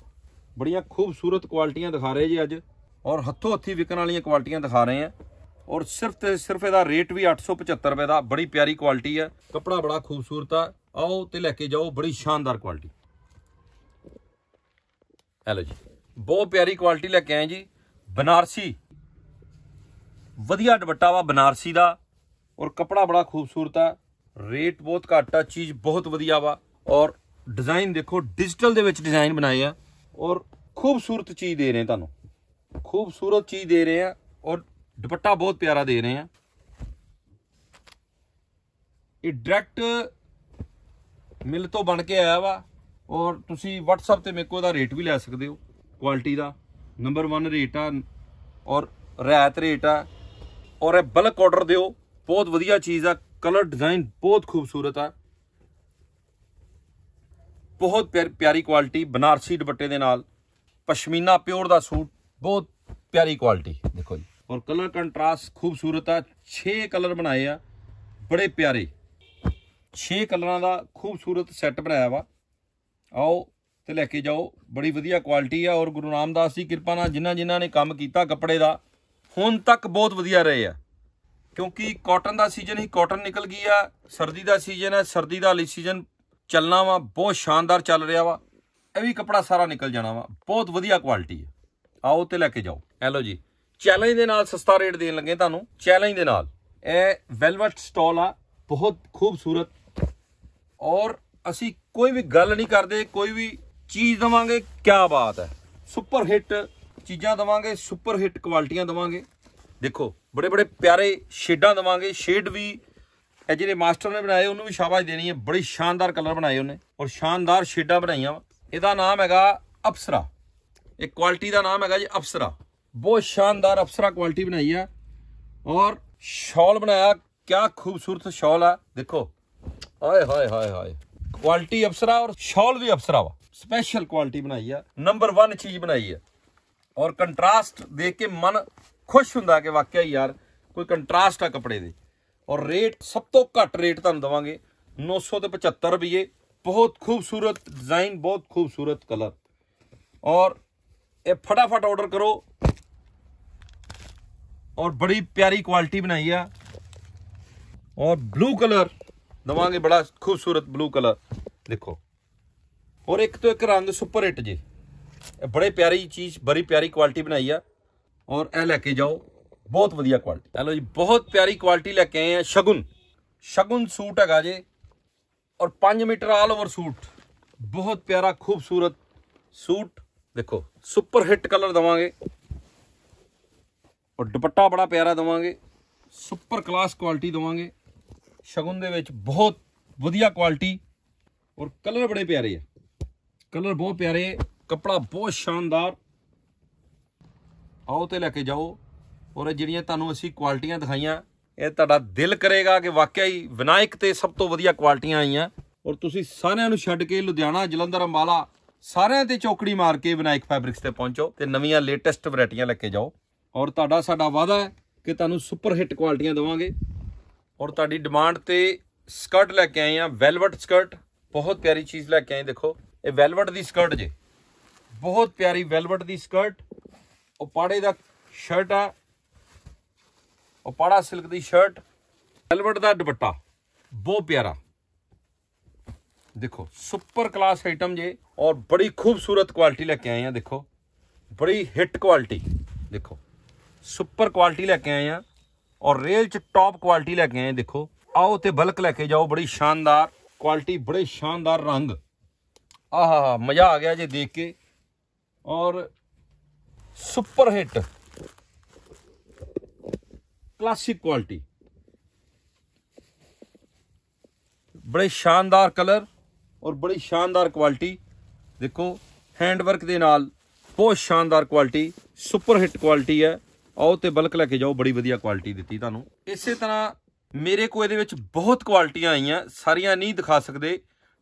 S1: ਬੜੀਆਂ ਖੂਬਸੂਰਤ ਕੁਆਲਿਟੀਆਂ ਦਿਖਾ ਰਹੇ ਜੀ ਅੱਜ ਔਰ ਹੱਥੋਂ ਹੱਥੀ ਵਿਕਣ ਵਾਲੀਆਂ ਕੁਆਲਿਟੀਆਂ ਦਿਖਾ ਰਹੇ ਆ ਔਰ ਸਿਰਫ ਤੇ ਸਿਰਫ ਇਹਦਾ ਰੇਟ ਵੀ 875 ਰੁਪਏ ਦਾ ਬੜੀ ਪਿਆਰੀ ਕੁਆਲਿਟੀ ਹੈ ਕਪੜਾ ਬੜਾ ਖੂਬਸੂਰਤ ਆ ਆਓ ਤੇ ਲੈ ਕੇ ਜਾਓ ਬੜੀ ਸ਼ਾਨਦਾਰ ਕੁਆਲਿਟੀ ਹੈਲੋ ਜੀ ਬਹੁਤ ਪਿਆਰੀ ਕੁਆਲਿਟੀ ਲੈ ਕੇ ਆਏ ਜੀ ਬਨਾਰਸੀ ਵਧੀਆ ਦੁਪੱਟਾ ਵਾ ਬਨਾਰਸੀ ਦਾ ਔਰ ਕਪੜਾ ਬੜਾ ਖੂਬਸੂਰਤ ਆ ਰੇਟ ਬਹੁਤ ਘੱਟ ਆ ਚੀਜ਼ ਬਹੁਤ ਵਧੀਆ ਵਾ ਔਰ ਡਿਜ਼ਾਈਨ ਦੇਖੋ ਡਿਜੀਟਲ ਦੇ ਵਿੱਚ ਡਿਜ਼ਾਈਨ ਬਣਾਏ ਆ ਔਰ ਖੂਬਸੂਰਤ ਚੀਜ਼ ਦੇ ਰਹੇ ਤੁਹਾਨੂੰ ਖੂਬਸੂਰਤ ਚੀਜ਼ ਦੇ ਰਹੇ ਆ ਔਰ ਦੁਪੱਟਾ ਬਹੁਤ ਪਿਆਰਾ ਦੇ ਰਹੇ ਆ ਇਹ ਡਾਇਰੈਕਟ ਮਿਲ ਤੋਂ ਬਣ ਕੇ ਆਇਆ ਵਾ ਔਰ ਤੁਸੀਂ WhatsApp ਤੇ ਮੇਰੇ ਕੋਲ ਦਾ ਰੇਟ ਵੀ ਲੈ ਸਕਦੇ ਹੋ ਕੁਆਲਿਟੀ ਦਾ ਨੰਬਰ 1 ਰੇਟ ਆ ਔਰ ਰਾਇਤ ਰੇਟ ਆ ਔਰ ਇਹ ਬਲਕ ਆਰਡਰ ਦਿਓ ਬਹੁਤ ਵਧੀਆ ਚੀਜ਼ ਆ ਕਲਰ ਡਿਜ਼ਾਈਨ ਬਹੁਤ ਖੂਬਸੂਰਤ ਆ ਬਹੁਤ ਪਿਆਰੀ ਕੁਆਲਿਟੀ ਬਨਾਰਸੀ ਦੁਪੱਟੇ ਦੇ ਨਾਲ ਪਸ਼ਮੀਨਾ ਪਿਓਰ ਦਾ ਸੂਟ ਬਹੁਤ ਪਿਆਰੀ ਕੁਆਲਿਟੀ ਦੇਖੋ ਜੀ ਔਰ ਕਲਰ ਕੰਟਰਾਸਟ ਖੂਬਸੂਰਤ ਆ 6 ਕਲਰ ਬਣਾਏ ਆ ਬੜੇ ਪਿਆਰੇ 6 ਕਲਰਾਂ ਦਾ ਖੂਬਸੂਰਤ ਸੈੱਟ ਬਣਾਇਆ ਵਾ ਆਓ ਤੇ ਲੈ ਕੇ ਜਾਓ ਬੜੀ ਵਧੀਆ ਕੁਆਲਿਟੀ ਆ ਔਰ ਗੁਰੂ ਰਾਮਦਾਸ ਦੀ ਕਿਰਪਾ ਨਾਲ ਜਿਨ੍ਹਾਂ ਜਿਨ੍ਹਾਂ ਨੇ ਕੰਮ ਕੀਤਾ ਕੱਪੜੇ ਦਾ ਹੁਣ ਤੱਕ ਬਹੁਤ ਵਧੀਆ ਰਹੇ ਆ ਕਿਉਂਕਿ ਕਾਟਨ ਦਾ ਸੀਜ਼ਨ ਹੀ ਕਾਟਨ ਨਿਕਲ ਗਈ ਆ ਸਰਦੀ ਦਾ ਸੀਜ਼ਨ ਹੈ ਸਰਦੀ ਦਾ ਲਈ ਸੀਜ਼ਨ ਚੱਲਣਾ ਵਾ ਬਹੁਤ ਸ਼ਾਨਦਾਰ ਚੱਲ ਰਿਹਾ ਵਾ ਇਹ ਵੀ ਕਪੜਾ ਸਾਰਾ ਨਿਕਲ ਜਾਣਾ ਵਾ ਬਹੁਤ ਵਧੀਆ ਕੁਆਲਿਟੀ ਆ ਆਓ ਤੇ ਲੈ ਕੇ ਜਾਓ ਹੈਲੋ ਜੀ ਚੈਲੰਜ ਦੇ ਨਾਲ ਸਸਤਾ ਰੇਟ ਦੇਣ ਲੱਗੇ ਤੁਹਾਨੂੰ ਚੈਲੰਜ ਦੇ ਨਾਲ ਇਹ ਵੈਲਵਟ ਸਟਾਲ ਆ ਬਹੁਤ ਖੂਬਸੂਰਤ ਔਰ ਅਸੀਂ ਕੋਈ ਵੀ ਗੱਲ ਨਹੀਂ ਕਰਦੇ ਕੋਈ ਵੀ ਚੀਜ਼ ਦਵਾਂਗੇ ਕੀ ਬਾਤ ਹੈ ਸੁਪਰ ਹਿੱਟ ਚੀਜ਼ਾਂ ਦਵਾਂਗੇ ਸੁਪਰ ਹਿੱਟ ਕੁਆਲਿਟੀਆਂ ਦਵਾਂਗੇ ਦੇਖੋ ਬੜੇ ਬੜੇ ਪਿਆਰੇ ਸ਼ੇਡਾਂ ਦਵਾਂਗੇ ਸ਼ੇਡ ਵੀ ਇਹ ਜਿਹੜੇ ਮਾਸਟਰ ਨੇ ਬਣਾਏ ਉਹਨੂੰ ਵੀ ਸ਼ਾਬਾਸ਼ ਦੇਣੀ ਹੈ ਬੜੇ ਸ਼ਾਨਦਾਰ ਕਲਰ ਬਣਾਏ ਉਹਨੇ ਔਰ ਸ਼ਾਨਦਾਰ ਸ਼ੇਡਾਂ ਬਣਾਈਆਂ ਇਹਦਾ ਨਾਮ ਹੈਗਾ ਅਪਸਰਾ ਇਹ ਕੁਆਲਿਟੀ ਦਾ ਨਾਮ ਹੈਗਾ ਜੀ ਅਪਸਰਾ ਬਹੁਤ ਸ਼ਾਨਦਾਰ ਅਫਸਰਾ ਕੁਆਲਿਟੀ ਬਣਾਈ ਆ ਔਰ ਸ਼ਾਲ ਬਣਾਇਆ ਕਿਆ ਖੂਬਸੂਰਤ ਸ਼ਾਲ ਆ ਦੇਖੋ ਆਏ ਹਾਏ ਹਾਏ ਹਾਏ ਕੁਆਲਿਟੀ ਅਫਸਰਾ ਔਰ ਸ਼ਾਲ ਵੀ ਅਫਸਰਾ ਵਾ ਸਪੈਸ਼ਲ ਕੁਆਲਿਟੀ ਬਣਾਈ ਆ ਨੰਬਰ 1 ਚੀਜ਼ ਬਣਾਈ ਆ ਔਰ ਕੰਟਰਾਸਟ ਦੇਖ ਕੇ ਮਨ ਖੁਸ਼ ਹੁੰਦਾ ਕਿ ਵਾਕਿਆ ਯਾਰ ਕੋਈ ਕੰਟਰਾਸਟ ਆ ਕੱਪੜੇ ਦੇ ਔਰ ਰੇਟ ਸਭ ਤੋਂ ਘੱਟ ਰੇਟ ਤੁਹਾਨੂੰ ਦਵਾਂਗੇ 975 ਰੁਪਏ ਬਹੁਤ ਖੂਬਸੂਰਤ ਡਿਜ਼ਾਈਨ ਬਹੁਤ ਖੂਬਸੂਰਤ ਕਲਰ ਔਰ ਇਹ ਫਟਾਫਟ ਆਰਡਰ ਕਰੋ ਔਰ ਬੜੀ ਪਿਆਰੀ ਕੁਆਲਿਟੀ ਬਣਾਈ ਆ ਔਰ ਬਲੂ ਕਲਰ ਦਵਾਂਗੇ ਬੜਾ ਖੂਬਸੂਰਤ ਬਲੂ ਕਲਰ ਦੇਖੋ ਔਰ ਇੱਕ ਤੋਂ ਇੱਕ ਰੰਗ ਸੁਪਰ ਹਿੱਟ ਜੀ ਬੜੇ ਪਿਆਰੀ ਚੀਜ਼ ਬੜੀ ਪਿਆਰੀ ਕੁਆਲਿਟੀ ਬਣਾਈ ਆ ਔਰ ਇਹ ਲੈ ਕੇ ਜਾਓ ਬਹੁਤ ਵਧੀਆ ਕੁਆਲਿਟੀ ਲੋ ਜੀ ਬਹੁਤ ਪਿਆਰੀ ਕੁਆਲਿਟੀ ਲੈ ਕੇ ਆਏ ਆ ਸ਼ਗੁਨ ਸ਼ਗੁਨ ਸੂਟ ਹੈਗਾ ਜੇ ਔਰ 5 ਮੀਟਰ ਆਲ ਓਵਰ ਸੂਟ ਬਹੁਤ ਪਿਆਰਾ ਖੂਬਸੂਰਤ ਸੂਟ ਦੇਖੋ ਸੁਪਰ ਹਿੱਟ ਕਲਰ ਦਵਾਂਗੇ ਔਰ ਦੁਪੱਟਾ ਬੜਾ ਪਿਆਰਾ ਦਵਾਂਗੇ ਸੁਪਰ ਕਲਾਸ ਕੁਆਲਿਟੀ ਦਵਾਂਗੇ ਸ਼ਗੁਨ ਦੇ ਵਿੱਚ ਬਹੁਤ ਵਧੀਆ ਕੁਆਲਿਟੀ ਔਰ ਕਲਰ ਬੜੇ ਪਿਆਰੇ ਆ ਕਲਰ ਬਹੁਤ ਪਿਆਰੇ ਕਪੜਾ ਬਹੁਤ ਸ਼ਾਨਦਾਰ ਆਓ ਤੇ ਲੈ ਕੇ ਜਾਓ ਔਰ ਜਿਹੜੀਆਂ ਤੁਹਾਨੂੰ ਅਸੀਂ ਕੁਆਲਿਟੀਆਂ ਦਿਖਾਈਆਂ ਇਹ ਤੁਹਾਡਾ ਦਿਲ ਕਰੇਗਾ ਕਿ ਵਾਕਿਆ ਹੀ ਵਿਨਾਇਕ ਤੇ ਸਭ ਤੋਂ ਵਧੀਆ ਕੁਆਲਿਟੀਆਂ ਆਈਆਂ ਔਰ ਤੁਸੀਂ ਸਾਰਿਆਂ ਨੂੰ ਛੱਡ ਕੇ ਲੁਧਿਆਣਾ ਜਲੰਧਰ ਅੰਬਾਲਾ ਸਾਰਿਆਂ ਤੇ ਚੌਕੜੀ ਮਾਰ ਕੇ ਵਿਨਾਇਕ ਫੈਬਰਿਕਸ ਤੇ ਪਹੁੰਚੋ ਤੇ ਨਵੀਆਂ ਲੇਟੈਸਟ ਵੈਰਾਈਟੀਆਂ ਲੈ ਕੇ ਜਾਓ ਔਰ ਤੁਹਾਡਾ ਸਾਡਾ ਵਾਅਦਾ ਹੈ ਕਿ ਤੁਹਾਨੂੰ ਸੁਪਰ ਹਿੱਟ ਕੁਆਲਟੀਆਂ ਦਵਾਂਗੇ ਔਰ ਤੁਹਾਡੀ ਡਿਮਾਂਡ ਤੇ ਸਕਰਟ ਲੈ ਕੇ ਆਏ ਆ ਵੈਲਵਟ ਸਕਰਟ ਬਹੁਤ ਪਿਆਰੀ ਚੀਜ਼ ਲੈ ਕੇ ਆਏ ਦੇਖੋ ਇਹ ਵੈਲਵਟ ਦੀ ਸਕਰਟ ਜੇ ਬਹੁਤ ਪਿਆਰੀ ਵੈਲਵਟ ਦੀ ਸਕਰਟ ਉਹ ਪਾੜੇ ਦਾ ਸ਼ਰਟ ਆ ਉਹ ਪਾੜਾ ਸਿਲਕ ਦੀ ਸ਼ਰਟ ਵੈਲਵਟ ਦਾ ਦੁਪੱਟਾ ਬਹੁਤ ਪਿਆਰਾ ਦੇਖੋ ਸੁਪਰ ਕਲਾਸ ਆਈਟਮ ਜੇ ਔਰ ਬੜੀ ਖੂਬਸੂਰਤ ਕੁਆਲਿਟੀ ਲੈ ਕੇ ਆਏ ਆ ਦੇਖੋ ਬੜੀ ਹਿੱਟ ਕੁਆਲਿਟੀ ਦੇਖੋ ਸੁਪਰ ਕੁਆਲਿਟੀ ਲੈ ਕੇ ਆਏ ਆ ਔਰ ਰੇਲ ਚ ਟੌਪ ਕੁਆਲਿਟੀ ਲੈ ਕੇ ਆਏ ਦੇਖੋ ਆਓ ਤੇ ਬਲਕ ਲੈ ਕੇ ਜਾਓ ਬੜੀ ਸ਼ਾਨਦਾਰ ਕੁਆਲਿਟੀ ਬੜੇ ਸ਼ਾਨਦਾਰ ਰੰਗ ਆਹਾ ਮਜ਼ਾ ਆ ਗਿਆ ਜੇ ਦੇਖ ਕੇ ਔਰ ਸੁਪਰ ਹਿੱਟ ਕਲਾਸਿਕ ਕੁਆਲਿਟੀ ਬੜੇ ਸ਼ਾਨਦਾਰ ਕਲਰ ਔਰ ਬੜੀ ਸ਼ਾਨਦਾਰ ਕੁਆਲਿਟੀ ਦੇਖੋ ਹੈਂਡਵਰਕ ਦੇ ਨਾਲ ਬਹੁਤ ਸ਼ਾਨਦਾਰ ਕੁਆਲਿਟੀ ਸੁਪਰ ਹਿੱਟ ਕੁਆਲਿਟੀ ਹੈ ਆਓ ਤੇ ਬਲਕ ਲੈ ਕੇ ਜਾਓ ਬੜੀ ਵਧੀਆ ਕੁਆਲਿਟੀ ਦਿੱਤੀ ਤੁਹਾਨੂੰ ਇਸੇ ਤਰ੍ਹਾਂ ਮੇਰੇ ਕੋਲ ਇਹਦੇ ਵਿੱਚ ਬਹੁਤ ਕੁਆਲਿਟੀਆਂ ਆਈਆਂ ਸਾਰੀਆਂ ਨਹੀਂ ਦਿਖਾ ਸਕਦੇ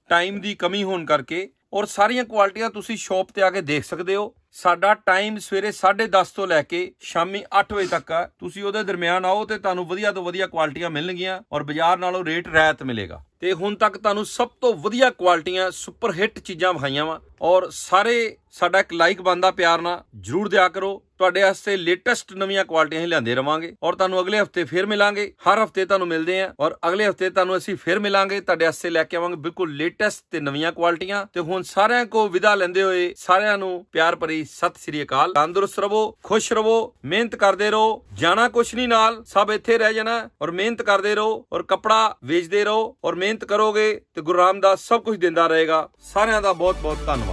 S1: ਟਾਈਮ ਦੀ ਕਮੀ ਹੋਣ ਕਰਕੇ ਔਰ ਸਾਰੀਆਂ ਕੁਆਲਿਟੀਆਂ ਤੁਸੀਂ ਸ਼ਾਪ ਤੇ ਆ ਕੇ ਦੇਖ ਸਕਦੇ ਹੋ ਸਾਡਾ ਟਾਈਮ ਸਵੇਰੇ 10:30 ਤੋਂ ਲੈ ਕੇ ਸ਼ਾਮੀ 8 ਵਜੇ ਤੱਕ ਆ ਤੁਸੀਂ ਉਹਦੇ ਦਰਮਿਆਨ ਆਓ ਤੇ ਤੁਹਾਨੂੰ ਵਧੀਆ ਤੋਂ ਵਧੀਆ ਕੁਆਲਿਟੀਆਂ ਮਿਲਣਗੀਆਂ ਔਰ ਬਾਜ਼ਾਰ ਨਾਲੋਂ ਰੇਟ ਰਾਇਤ ਮਿਲੇਗਾ ਤੇ ਹੁਣ ਤੱਕ ਤੁਹਾਨੂੰ ਸਭ ਤੋਂ ਵਧੀਆ ਕੁਆਲਿਟੀਆਂ ਸੁਪਰ ਹਿੱਟ ਚੀਜ਼ਾਂ ਵਿਖਾਈਆਂ ਵਾ ਔਰ ਸਾਰੇ ਸਾਡਾ ਇੱਕ ਲਾਈਕ ਬੰਦਾ ਪਿਆਰ ਨਾਲ ਜਰੂਰ ਦਿਆ ਕਰੋ ਤੁਹਾਡੇ ਵਾਸਤੇ ਲੇਟੈਸਟ ਨਵੀਆਂ ਕੁਆਲਿਟੀਆਂ ਹੀ ਲਿਆਂਦੇ ਰਵਾਂਗੇ ਔਰ ਤੁਹਾਨੂੰ ਅਗਲੇ ਹਫਤੇ ਫੇਰ ਮਿਲਾਂਗੇ ਹਰ ਹਫਤੇ ਤੁਹਾਨੂੰ ਮਿਲਦੇ ਆਂ ਔਰ ਅਗਲੇ ਹਫਤੇ ਤੁਹਾਨੂੰ ਅਸੀਂ ਫੇਰ ਮਿਲਾਂਗੇ ਤੁਹਾਡੇ ਵਾਸਤੇ ਲੈ ਕੇ ਆਵਾਂਗੇ ਬਿਲਕੁਲ ਲੇਟੈਸਟ ਤੇ ਨਵੀਆਂ ਕੁਆਲਿਟੀਆਂ ਤੇ ਹੁਣ ਸਾਰਿਆਂ ਕੋ ਵਿਦਾ ਲੈਂਦੇ ਹੋਏ ਸਾਰਿਆਂ ਨੂੰ ਪਿਆਰ ਭਰੀ ਸਤਿ ਸ੍ਰੀ ਅਕਾਲ ਤੰਦਰੁਸਤ ਰਹੋ ਖੁਸ਼ ਰਹੋ ਮਿਹਨਤ ਕਰਦੇ ਰਹੋ ਜਾਣਾ ਕੁਛ ਨਹੀਂ ਨਾਲ ਸਭ ਇੱਥੇ ਰਹਿ ਜਾਣਾ ਔਰ ਮਿਹਨਤ ਕਰਦੇ ਰਹੋ ਔਰ ਕਪੜਾ ਵੇਚਦੇ ਰਹੋ ਔਰ ਮਿਹਨਤ ਕਰੋਗੇ ਤੇ ਗੁਰੂ ਰਾਮਦਾਸ ਸਭ ਕੁਝ ਦਿੰਦਾ ਰਹੇਗਾ ਸਾਰਿਆਂ ਦਾ ਬਹੁਤ ਬਹੁਤ
S2: ਧੰਨਵਾਦ